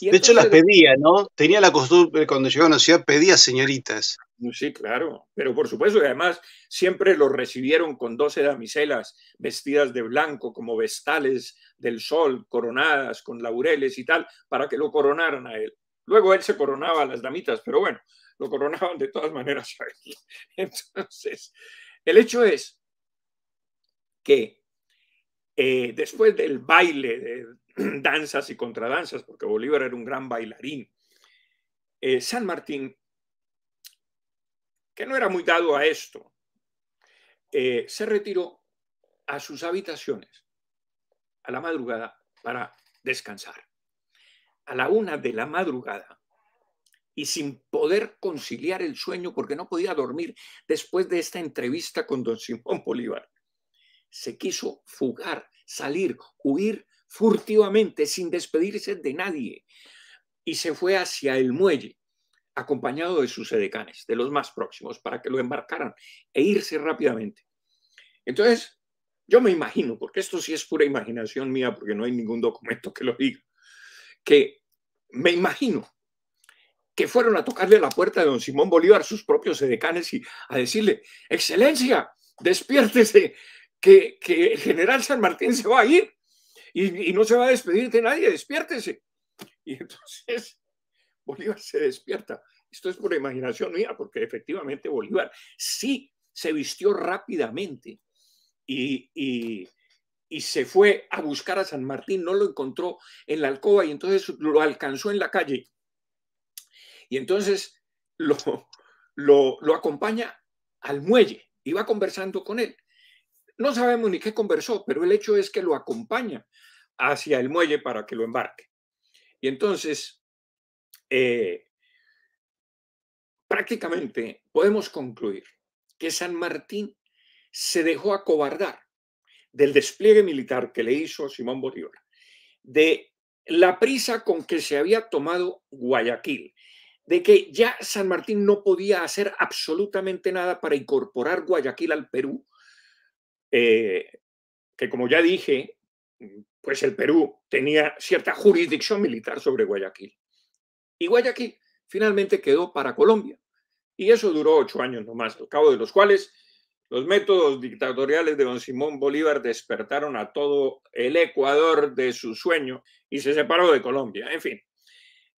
de hecho las pedía, ¿no? Tenía la costumbre, cuando llegaba a una ciudad, pedía señoritas. Mm, sí, claro, pero por supuesto, y además siempre lo recibieron con doce damiselas vestidas de blanco, como vestales del sol, coronadas con laureles y tal, para que lo coronaran a él. Luego él se coronaba a las damitas, pero bueno, lo coronaban de todas maneras Entonces, el hecho es que eh, después del baile de danzas y contradanzas, porque Bolívar era un gran bailarín, eh, San Martín que no era muy dado a esto, eh, se retiró a sus habitaciones a la madrugada para descansar. A la una de la madrugada, y sin poder conciliar el sueño porque no podía dormir después de esta entrevista con don Simón Bolívar, se quiso fugar, salir, huir furtivamente, sin despedirse de nadie, y se fue hacia el muelle acompañado de sus edecanes, de los más próximos, para que lo embarcaran e irse rápidamente. Entonces, yo me imagino, porque esto sí es pura imaginación mía, porque no hay ningún documento que lo diga, que me imagino que fueron a tocarle la puerta de don Simón Bolívar sus propios edecanes y a decirle, excelencia, despiértese, que, el general San Martín se va a ir y no se va a despedir de nadie, despiértese. Y entonces Bolívar se despierta. Esto es por imaginación mía, porque efectivamente Bolívar sí se vistió rápidamente y, se fue a buscar a San Martín, no lo encontró en la alcoba y entonces lo alcanzó en la calle. Y entonces lo, lo, lo acompaña al muelle y va conversando con él. No sabemos ni qué conversó, pero el hecho es que lo acompaña hacia el muelle para que lo embarque. Y entonces eh, prácticamente podemos concluir que San Martín se dejó acobardar del despliegue militar que le hizo Simón Bolívar, de la prisa con que se había tomado Guayaquil, de que ya San Martín no podía hacer absolutamente nada para incorporar Guayaquil al Perú, eh, que como ya dije, pues el Perú tenía cierta jurisdicción militar sobre Guayaquil. Y Guayaquil finalmente quedó para Colombia. Y eso duró ocho años nomás, al cabo de los cuales los métodos dictatoriales de don Simón Bolívar despertaron a todo el Ecuador de su sueño y se separó de Colombia. En fin,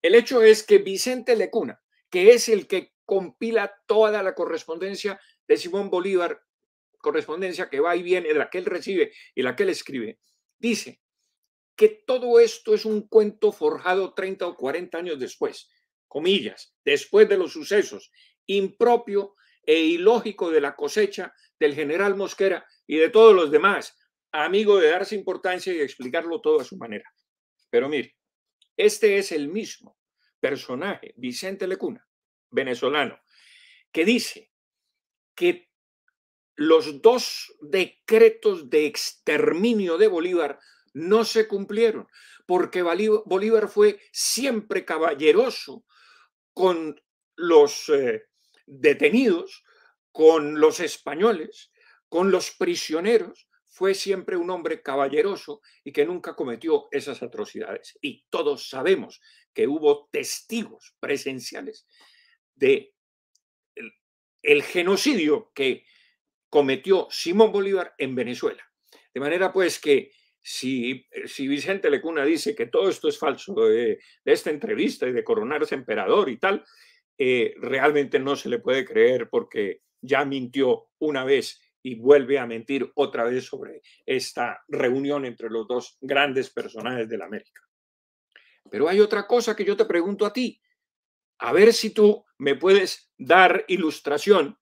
el hecho es que Vicente Lecuna, que es el que compila toda la correspondencia de Simón Bolívar, correspondencia que va y viene, la que él recibe y la que él escribe, dice que todo esto es un cuento forjado 30 o 40 años después, comillas, después de los sucesos, impropio e ilógico de la cosecha del general Mosquera y de todos los demás, amigo de darse importancia y explicarlo todo a su manera. Pero mire, este es el mismo personaje, Vicente Lecuna, venezolano, que dice que los dos decretos de exterminio de Bolívar no se cumplieron, porque Bolívar fue siempre caballeroso con los eh, detenidos, con los españoles, con los prisioneros, fue siempre un hombre caballeroso y que nunca cometió esas atrocidades. Y todos sabemos que hubo testigos presenciales de el genocidio que cometió Simón Bolívar en Venezuela. De manera pues que si, eh, si Vicente Lecuna dice que todo esto es falso de esta entrevista y de coronarse emperador y tal, eh, realmente no se le puede creer porque ya mintió una vez y vuelve a mentir otra vez sobre esta reunión entre los dos grandes personajes de la América. Pero hay otra cosa que yo te pregunto a ti. A ver si tú me puedes dar ilustración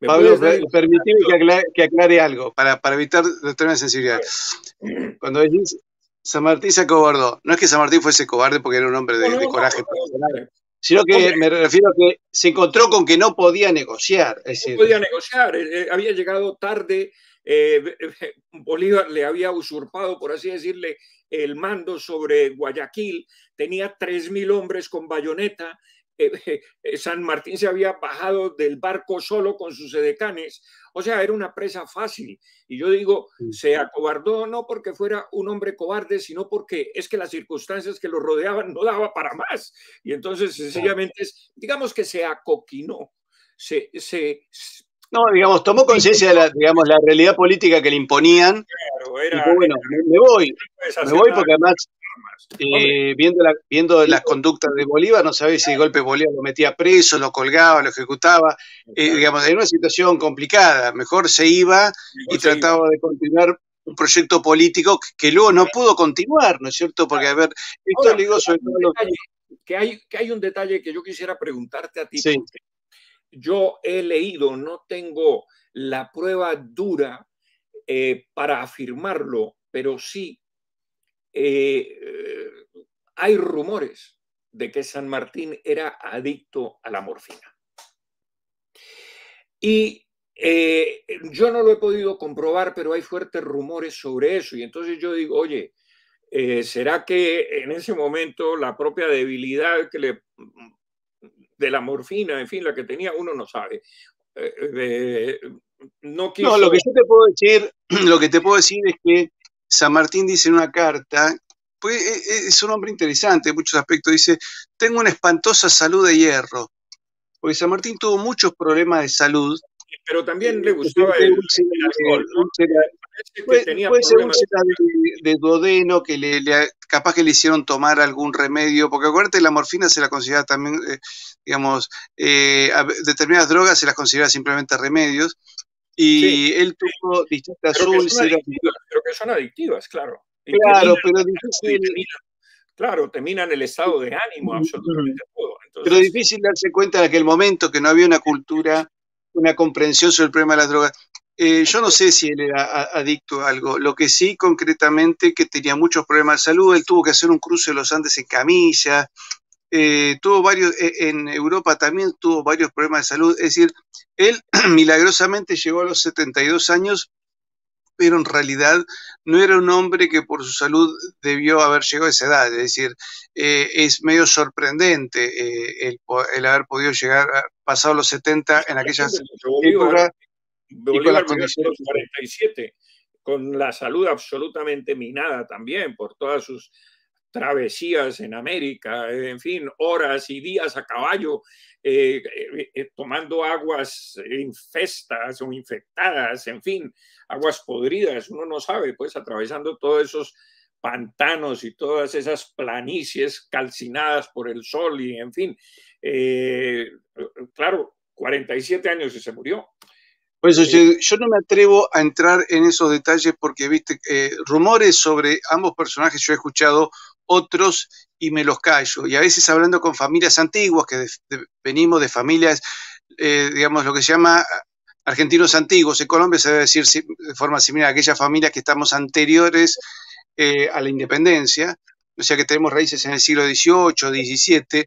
Pablo, permíteme que aclare, algo para, evitar los sensibilidad. Cuando decís San Martín se acobardó, no es que San Martín fuese cobarde porque era un hombre de, coraje sino que me refiero a que se encontró con que no podía negociar. no podía negociar, eh, eh, había llegado tarde, eh, Bolívar le había usurpado, por así decirle, el mando sobre Guayaquil, tenía 3.000 hombres con bayoneta, eh, eh, eh, San Martín se había bajado del barco solo con sus edecanes, o sea, era una presa fácil. Y yo digo, se acobardó no porque fuera un hombre cobarde, sino porque es que las circunstancias que lo rodeaban no daba para más. Y entonces sencillamente, digamos que se acoquinó, se, no, digamos, tomó conciencia de la, digamos, la realidad política que le imponían. Claro, bueno, me voy. Me voy porque además eh, viendo viendo las conductas de Bolívar, no sabéis si de golpe Bolívar lo metía preso, lo colgaba, lo ejecutaba. Eh, digamos, era una situación complicada. Mejor se iba y trataba de continuar un proyecto político que, luego no pudo continuar, ¿no es cierto? Porque, a ver, esto le digo sobre todo que hay, que hay un detalle que yo quisiera preguntarte a ti. Yo he leído, no tengo la prueba dura eh, para afirmarlo, pero sí eh, hay rumores de que San Martín era adicto a la morfina. Y eh, yo no lo he podido comprobar, pero hay fuertes rumores sobre eso. Y entonces yo digo, oye, eh, ¿será que en ese momento la propia debilidad que le, de la morfina, en fin, la que tenía, uno no sabe? no, no, lo que yo te puedo decir, lo que te puedo decir es que San Martín dice en una carta, pues e, e, es un hombre interesante en muchos aspectos, dice, tengo una espantosa salud de hierro, porque San Martín tuvo muchos problemas de salud. Pero también le eh, gustaba el, alcohol. Puede, ser un de, de, duodeno, que le, capaz que le hicieron tomar algún remedio, porque acuérdate, la morfina se la considera también, eh, digamos, eh, determinadas drogas se las considera simplemente remedios, y él tuvo distintas pero que Pero que son adictivas, claro. Claro, pero difícil. claro, terminan el estado de ánimo absolutamente todo. pero difícil darse cuenta en aquel momento que no había una cultura, una comprensión sobre el problema de las drogas. Eh, yo no sé si él era adicto a algo, lo que sí concretamente que tenía muchos problemas de salud, él tuvo que hacer un cruce de los Andes en camilla, eh, tuvo varios, eh, en Europa también tuvo varios problemas de salud, es decir, él milagrosamente llegó a los 72 años, pero en realidad no era un hombre que por su salud debió haber llegado a esa edad. Es decir, eh, es medio sorprendente eh, el, haber podido llegar, a, pasado los 70 en aquellas 47, con la salud absolutamente minada también por todas sus travesías en América, en fin, horas y días a caballo, eh, eh, eh, tomando aguas infestas o infectadas, en fin, aguas podridas, uno no sabe, pues atravesando todos esos pantanos y todas esas planicies calcinadas por el sol y, en fin, claro, 47 años y se murió. Pues yo, no me atrevo a entrar en esos detalles porque, viste, rumores sobre ambos personajes yo he escuchado otros y me los callo. Y a veces hablando con familias antiguas, que venimos de familias, eh, digamos, lo que se llama argentinos antiguos, en Colombia se debe decir de forma similar, a aquellas familias que estamos anteriores eh, a la independencia, o sea que tenemos raíces en el siglo XVIII, XVII,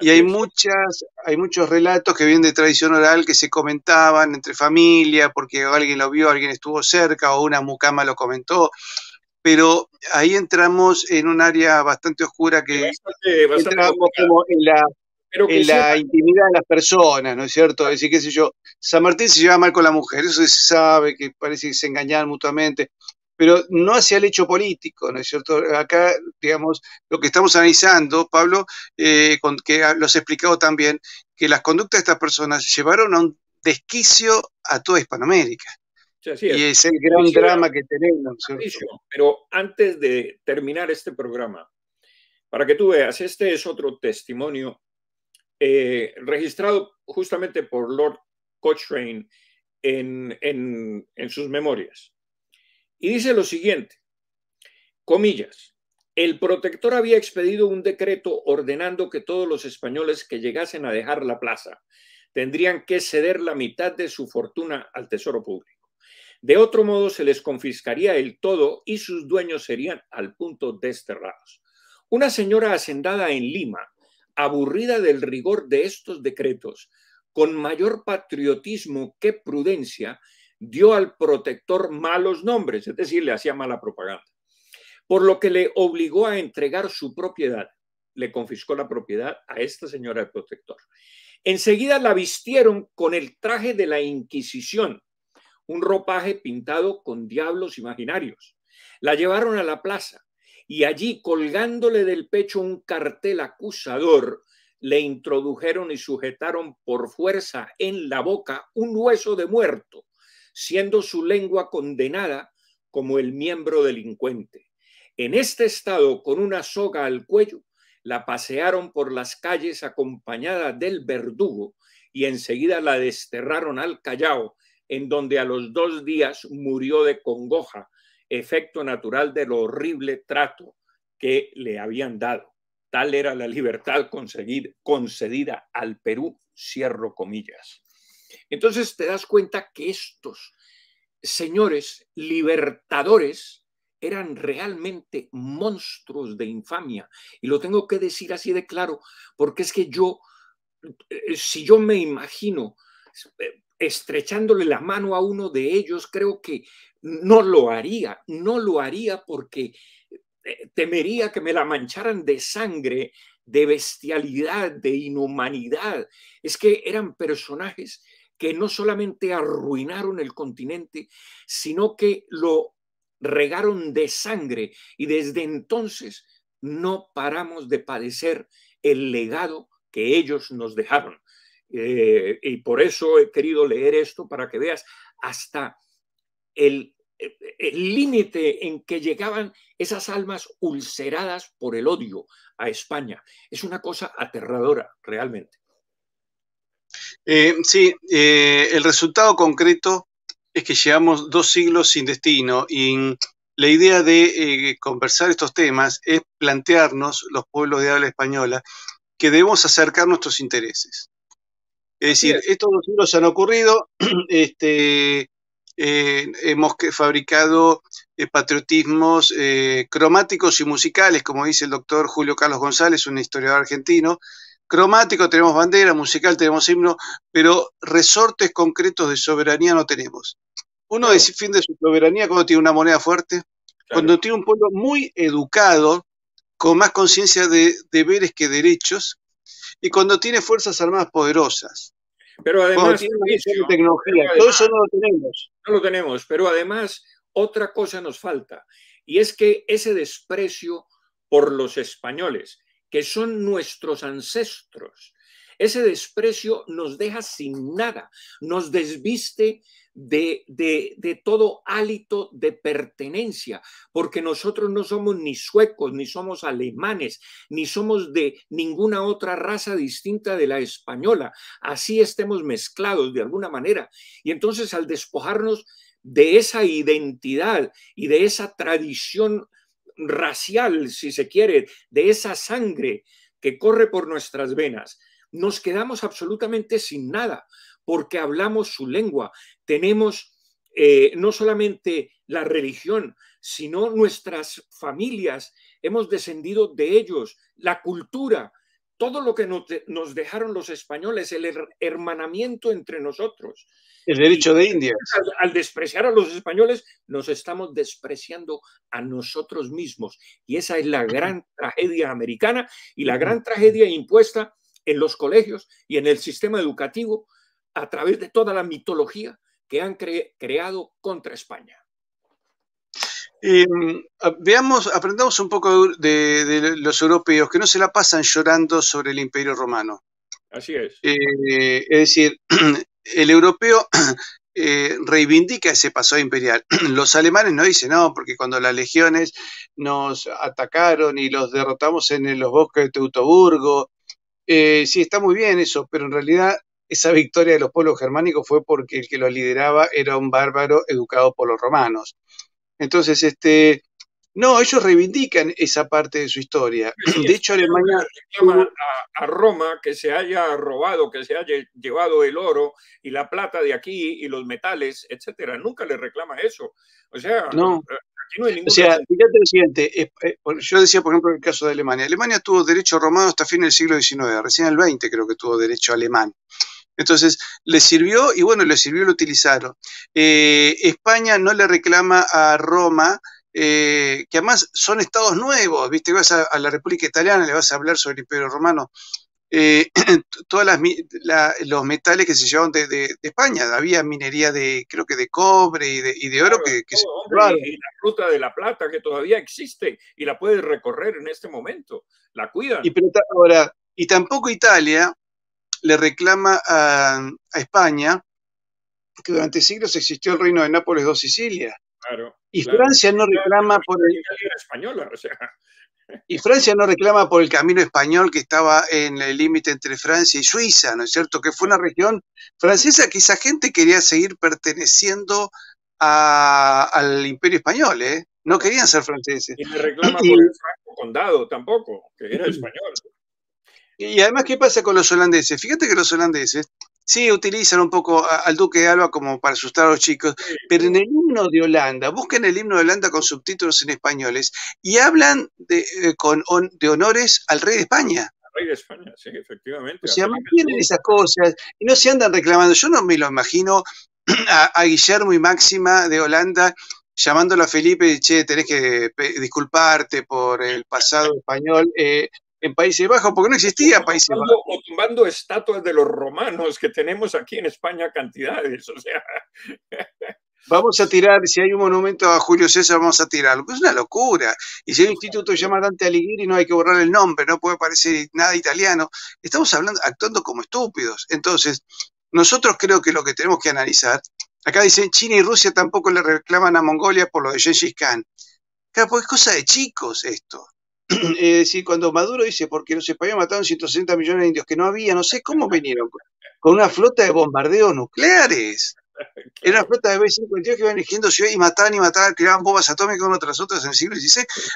y hay, muchas, hay muchos relatos que vienen de tradición oral que se comentaban entre familia, porque alguien lo vio, alguien estuvo cerca, o una mucama lo comentó pero ahí entramos en un área bastante oscura que como en la, intimidad de las personas, ¿no es cierto? Es decir, qué sé yo, San Martín se lleva mal con la mujer, eso se sabe, que parece que se engañan mutuamente, pero no hacia el hecho político, ¿no es cierto? Acá, digamos, lo que estamos analizando, Pablo, eh, que los has explicado también, que las conductas de estas personas llevaron a un desquicio a toda Hispanoamérica y es, el gran drama que tenemos. Pero antes de terminar este programa, para que tú veas, este es otro testimonio eh, registrado justamente por Lord Cochrane en, en sus memorias. Y dice lo siguiente, comillas, el protector había expedido un decreto ordenando que todos los españoles que llegasen a dejar la plaza tendrían que ceder la mitad de su fortuna al Tesoro Público. De otro modo, se les confiscaría el todo y sus dueños serían al punto desterrados. Una señora hacendada en Lima, aburrida del rigor de estos decretos, con mayor patriotismo que prudencia, dio al protector malos nombres, es decir, le hacía mala propaganda, por lo que le obligó a entregar su propiedad, le confiscó la propiedad a esta señora el protector. Enseguida la vistieron con el traje de la Inquisición, un ropaje pintado con diablos imaginarios. La llevaron a la plaza y allí, colgándole del pecho un cartel acusador, le introdujeron y sujetaron por fuerza en la boca un hueso de muerto, siendo su lengua condenada como el miembro delincuente. En este estado, con una soga al cuello, la pasearon por las calles acompañada del verdugo y enseguida la desterraron al Callao en donde a los dos días murió de congoja, efecto natural del horrible trato que le habían dado. Tal era la libertad concedida al Perú, cierro comillas. Entonces te das cuenta que estos señores libertadores eran realmente monstruos de infamia. Y lo tengo que decir así de claro, porque es que yo, eh, si yo me imagino eh, estrechándole la mano a uno de ellos, creo que no lo haría, no lo haría porque eh, temería que me la mancharan de sangre, de bestialidad, de inhumanidad. Es que eran personajes que no solamente arruinaron el continente, sino que lo regaron de sangre y desde entonces no paramos de padecer el legado que ellos nos dejaron. Eh, y por eso he querido leer esto para que veas hasta el límite en que llegaban esas almas ulceradas por el odio a España. Es una cosa aterradora, realmente. Eh, sí, eh, el resultado concreto es que llevamos dos siglos sin destino y la idea de conversar estos temas es plantearnos, los pueblos de habla española, que debemos acercar nuestros intereses. Es decir, estos dos hilos han ocurrido, este, eh, hemos fabricado eh, patriotismos eh, cromáticos y musicales, como dice el doctor Julio Carlos González, un historiador argentino. Cromático tenemos bandera, musical tenemos himno, pero resortes concretos de soberanía no tenemos. Uno fin de su soberanía cuando tiene una moneda fuerte, cuando tiene un pueblo muy educado, con más conciencia de deberes que derechos, y cuando tiene fuerzas armadas poderosas. Pero además, tecnología, todo eso lo tenemos. No lo tenemos, pero además otra cosa nos falta y es que ese desprecio por los españoles, que son nuestros ancestros, ese desprecio nos deja sin nada, nos desviste de, todo hálito de pertenencia, porque nosotros no somos ni suecos, ni somos alemanes, ni somos de ninguna otra raza distinta de la española. Así estemos mezclados de alguna manera. Y entonces al despojarnos de esa identidad y de esa tradición racial, si se quiere, de esa sangre que corre por nuestras venas, nos quedamos absolutamente sin nada, porque hablamos su lengua, tenemos eh, no solamente la religión, sino nuestras familias, hemos descendido de ellos, la cultura, todo lo que nos, dejaron los españoles, el hermanamiento entre nosotros. El derecho de India. al, despreciar a los españoles, nos estamos despreciando a nosotros mismos. Y esa es la gran tragedia americana y la gran tragedia impuesta en los colegios y en el sistema educativo a través de toda la mitología que han creado contra España. Em, veamos, aprendamos un poco de, los europeos que no se la pasan llorando sobre el imperio romano. Así es. Eh, es decir, el europeo eh, reivindica ese pasado imperial. Los alemanes no dicen no, porque cuando las legiones nos atacaron y los derrotamos en los bosques de Teutoburgo eh, sí, está muy bien eso, pero en realidad esa victoria de los pueblos germánicos fue porque el que lo lideraba era un bárbaro educado por los romanos. Entonces, este, no, ellos reivindican esa parte de su historia. de hecho, Alemania... A, a, Roma que se haya robado, que se haya llevado el oro y la plata de aquí y los metales, etcétera. Nunca le reclama eso. O sea, o sea, fíjate lo siguiente, yo decía por ejemplo el caso de Alemania, Alemania tuvo derecho romano hasta fin del siglo XIX, recién en el XX creo que tuvo derecho alemán. Entonces, le sirvió y bueno, le sirvió lo utilizaron. Eh, España no le reclama a Roma, eh, que además son estados nuevos, ¿viste? Vas a, la República Italiana, le vas a hablar sobre el Imperio Romano. Eh, todos los metales que se llevaban de, España. Había minería de, creo que de cobre y de, oro que, Y la ruta de la plata que todavía existe y la puede recorrer en este momento. La cuidan. Y, tampoco Italia le reclama a, España que durante siglos existió el reino de Nápoles, II Sicilia y Francia no reclama por el... Española, y Francia no reclama por el camino español que estaba en el límite entre Francia y Suiza, ¿no es cierto? Que fue una región francesa que esa gente quería seguir perteneciendo al imperio español, ¿eh? No querían ser franceses. Y no reclama por el franco condado tampoco, que era mm. español. Y además, ¿qué pasa con los holandeses? Fíjate que los holandeses Sí, utilizan un poco al Duque de Alba como para asustar a los chicos, pero en el himno de Holanda, busquen el himno de Holanda con subtítulos en españoles y hablan de, eh, de honores al rey de España. Al rey de España, sí, efectivamente. O sea, mantienen esas cosas y no se andan reclamando. Yo no me lo imagino a, Guillermo y Máxima de Holanda llamándolo a Felipe, y che, tenés que disculparte por el pasado español, eh, en Países Bajos, porque no existía Países Bajos. O tumbando estatuas de los romanos, que tenemos aquí en España cantidades, o sea. Vamos a tirar, si hay un monumento a Julio César, vamos a tirarlo. Pues es una locura. Y si hay un instituto que llama Dante Alighieri, no hay que borrar el nombre, no puede parecer nada italiano. Estamos hablando, actuando como estúpidos. Entonces, nosotros creo que lo que tenemos que analizar, acá dicen China y Rusia tampoco le reclaman a Mongolia por lo de Gengis Khan. Claro, porque es cosa de chicos esto es decir, cuando Maduro dice, porque los españoles mataron 160 millones de indios que no había, no sé cómo vinieron, con una flota de bombardeos nucleares. Era una flota de B-52 que iban eligiendo ciudades y mataban y mataban, tiraban bombas atómicas una tras otras en el siglo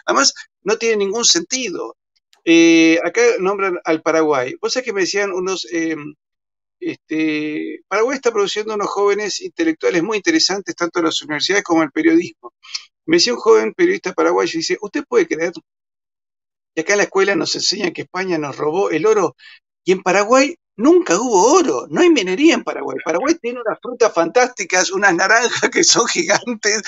Además, no tiene ningún sentido. Eh, acá nombran al Paraguay. Vos sabés que me decían unos... Eh, este, Paraguay está produciendo unos jóvenes intelectuales muy interesantes, tanto en las universidades como en el periodismo. Me decía un joven periodista paraguayo, y dice, ¿usted puede creer y acá en la escuela nos enseñan que España nos robó el oro y en Paraguay nunca hubo oro, no hay minería en Paraguay. Paraguay tiene unas frutas fantásticas, unas naranjas que son gigantes,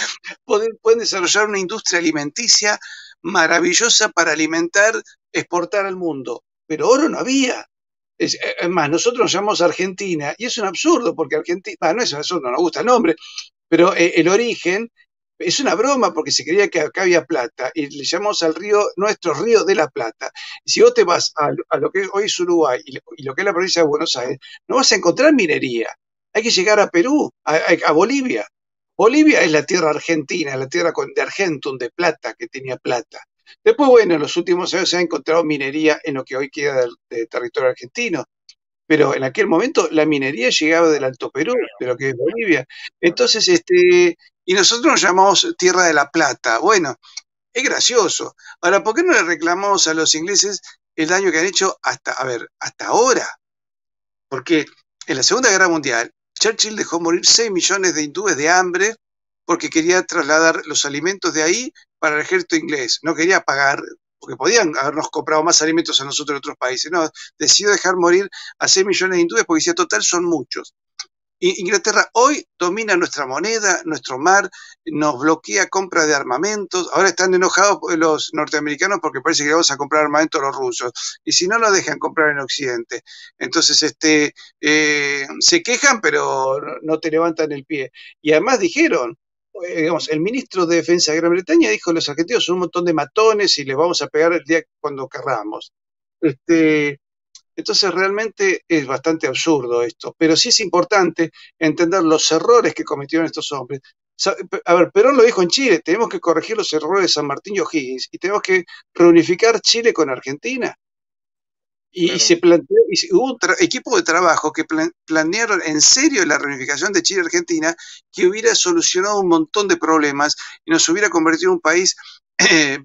pueden, desarrollar una industria alimenticia maravillosa para alimentar, exportar al mundo, pero oro no había. Es, eh, más, nosotros nos llamamos Argentina y es un absurdo porque Argentina, bueno, no es absurdo, no nos gusta el nombre, pero eh, el origen es una broma porque se creía que acá había plata y le llamamos al río nuestro río de la plata. Si vos te vas a, lo que hoy es Uruguay y, lo que es la provincia de Buenos Aires, no vas a encontrar minería. Hay que llegar a Perú, a, Bolivia. Bolivia es la tierra argentina, la tierra de Argentum, de plata, que tenía plata. Después, bueno, en los últimos años se ha encontrado minería en lo que hoy queda del, del territorio argentino, pero en aquel momento la minería llegaba del Alto Perú, de lo que es Bolivia. Entonces, este, y nosotros nos llamamos Tierra de la Plata. Bueno, es gracioso. Ahora, ¿por qué no le reclamamos a los ingleses el daño que han hecho hasta, a ver, hasta ahora? Porque en la Segunda Guerra Mundial, Churchill dejó morir 6 millones de hindúes de hambre porque quería trasladar los alimentos de ahí para el ejército inglés. No quería pagar, porque podían habernos comprado más alimentos a nosotros en otros países. No, decidió dejar morir a 6 millones de hindúes porque decía, total, son muchos. Inglaterra hoy domina nuestra moneda, nuestro mar, nos bloquea compra de armamentos. Ahora están enojados los norteamericanos porque parece que vamos a comprar armamento a los rusos. Y si no, lo dejan comprar en Occidente. Entonces, este, eh, se quejan, pero no te levantan el pie. Y además dijeron, eh, Digamos, el ministro de Defensa de Gran Bretaña dijo los argentinos son un montón de matones y les vamos a pegar el día cuando querramos. Este, entonces realmente es bastante absurdo esto, pero sí es importante entender los errores que cometieron estos hombres. A ver, Perón lo dijo en Chile, tenemos que corregir los errores de San Martín y O'Higgins y tenemos que reunificar Chile con Argentina. Y, se planteó, y hubo un equipo de trabajo que planearon en serio la reunificación de Chile y Argentina, que hubiera solucionado un montón de problemas y nos hubiera convertido en un país eh,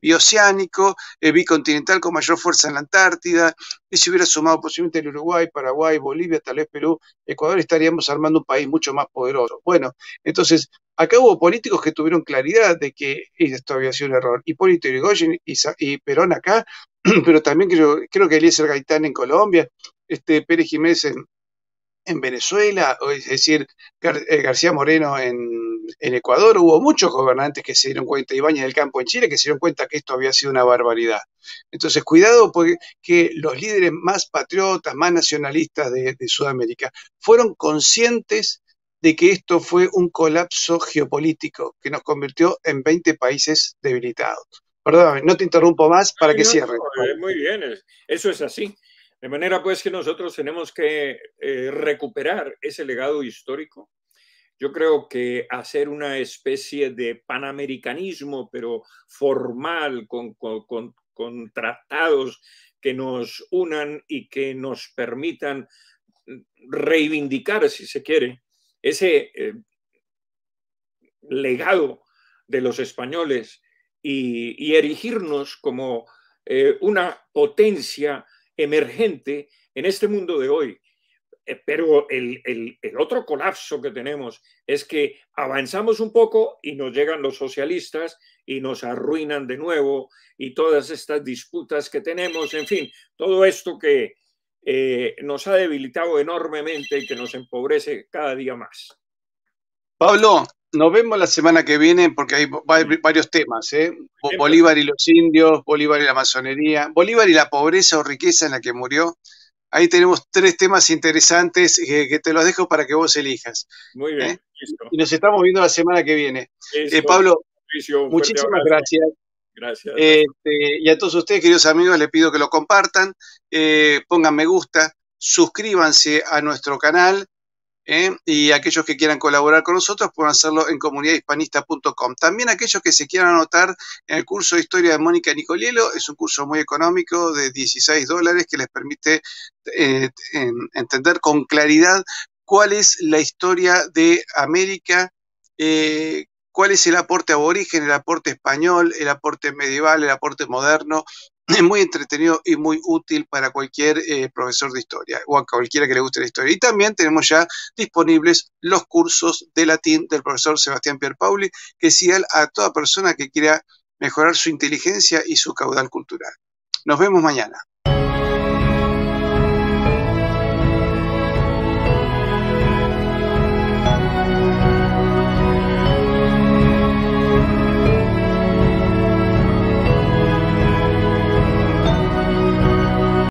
bioceánico, eh, bicontinental con mayor fuerza en la Antártida, y si hubiera sumado posiblemente el Uruguay, Paraguay, Bolivia, tal vez Perú, Ecuador, estaríamos armando un país mucho más poderoso. Bueno, entonces, acá hubo políticos que tuvieron claridad de que esto había sido un error. Hipólito Yrigoyen y, Perón acá, pero también creo, creo que Eliezer Gaitán en Colombia, este Pérez Jiménez en, en Venezuela, es decir, eh, García Moreno en en Ecuador, hubo muchos gobernantes que se dieron cuenta, y baña del Campo en Chile, que se dieron cuenta que esto había sido una barbaridad. Entonces, cuidado porque los líderes más patriotas, más nacionalistas de, Sudamérica fueron conscientes de que esto fue un colapso geopolítico que nos convirtió en 20 países debilitados. Perdóname, no te interrumpo más para que cierre. Eh, muy bien, eso es así. De manera pues que nosotros tenemos que eh, recuperar ese legado histórico yo creo que hacer una especie de panamericanismo, pero formal, con, tratados que nos unan y que nos permitan reivindicar, si se quiere, ese eh, legado de los españoles y, erigirnos como eh, una potencia emergente en este mundo de hoy, eh, pero el, otro colapso que tenemos es que avanzamos un poco y nos llegan los socialistas y nos arruinan de nuevo y todas estas disputas que tenemos, en fin, todo esto que eh, nos ha debilitado enormemente y que nos empobrece cada día más. Pablo, nos vemos la semana que viene porque hay varios ¿eh? temas, Bolívar y los indios, Bolívar y la masonería, Bolívar y la pobreza o riqueza en la que murió. Ahí tenemos tres temas interesantes que, te los dejo para que vos elijas. Muy bien. ¿eh? Y nos estamos viendo la semana que viene. Eh, Pablo, muchísimas gracias. Gracias. Este, y a todos ustedes, queridos amigos, les pido que lo compartan, eh, pongan me gusta, suscríbanse a nuestro canal ¿eh? y aquellos que quieran colaborar con nosotros pueden hacerlo en comunidadhispanista.com. También aquellos que se quieran anotar en el curso de historia de Mónica Nicolielo, es un curso muy económico de 16 dólares que les permite eh, entender con claridad cuál es la historia de América. Eh, cuál es el aporte aborigen, el aporte español, el aporte medieval, el aporte moderno, es muy entretenido y muy útil para cualquier eh, profesor de historia o a cualquiera que le guste la historia. Y también tenemos ya disponibles los cursos de latín del profesor Sebastián Pierpauli, que ideal a toda persona que quiera mejorar su inteligencia y su caudal cultural. Nos vemos mañana.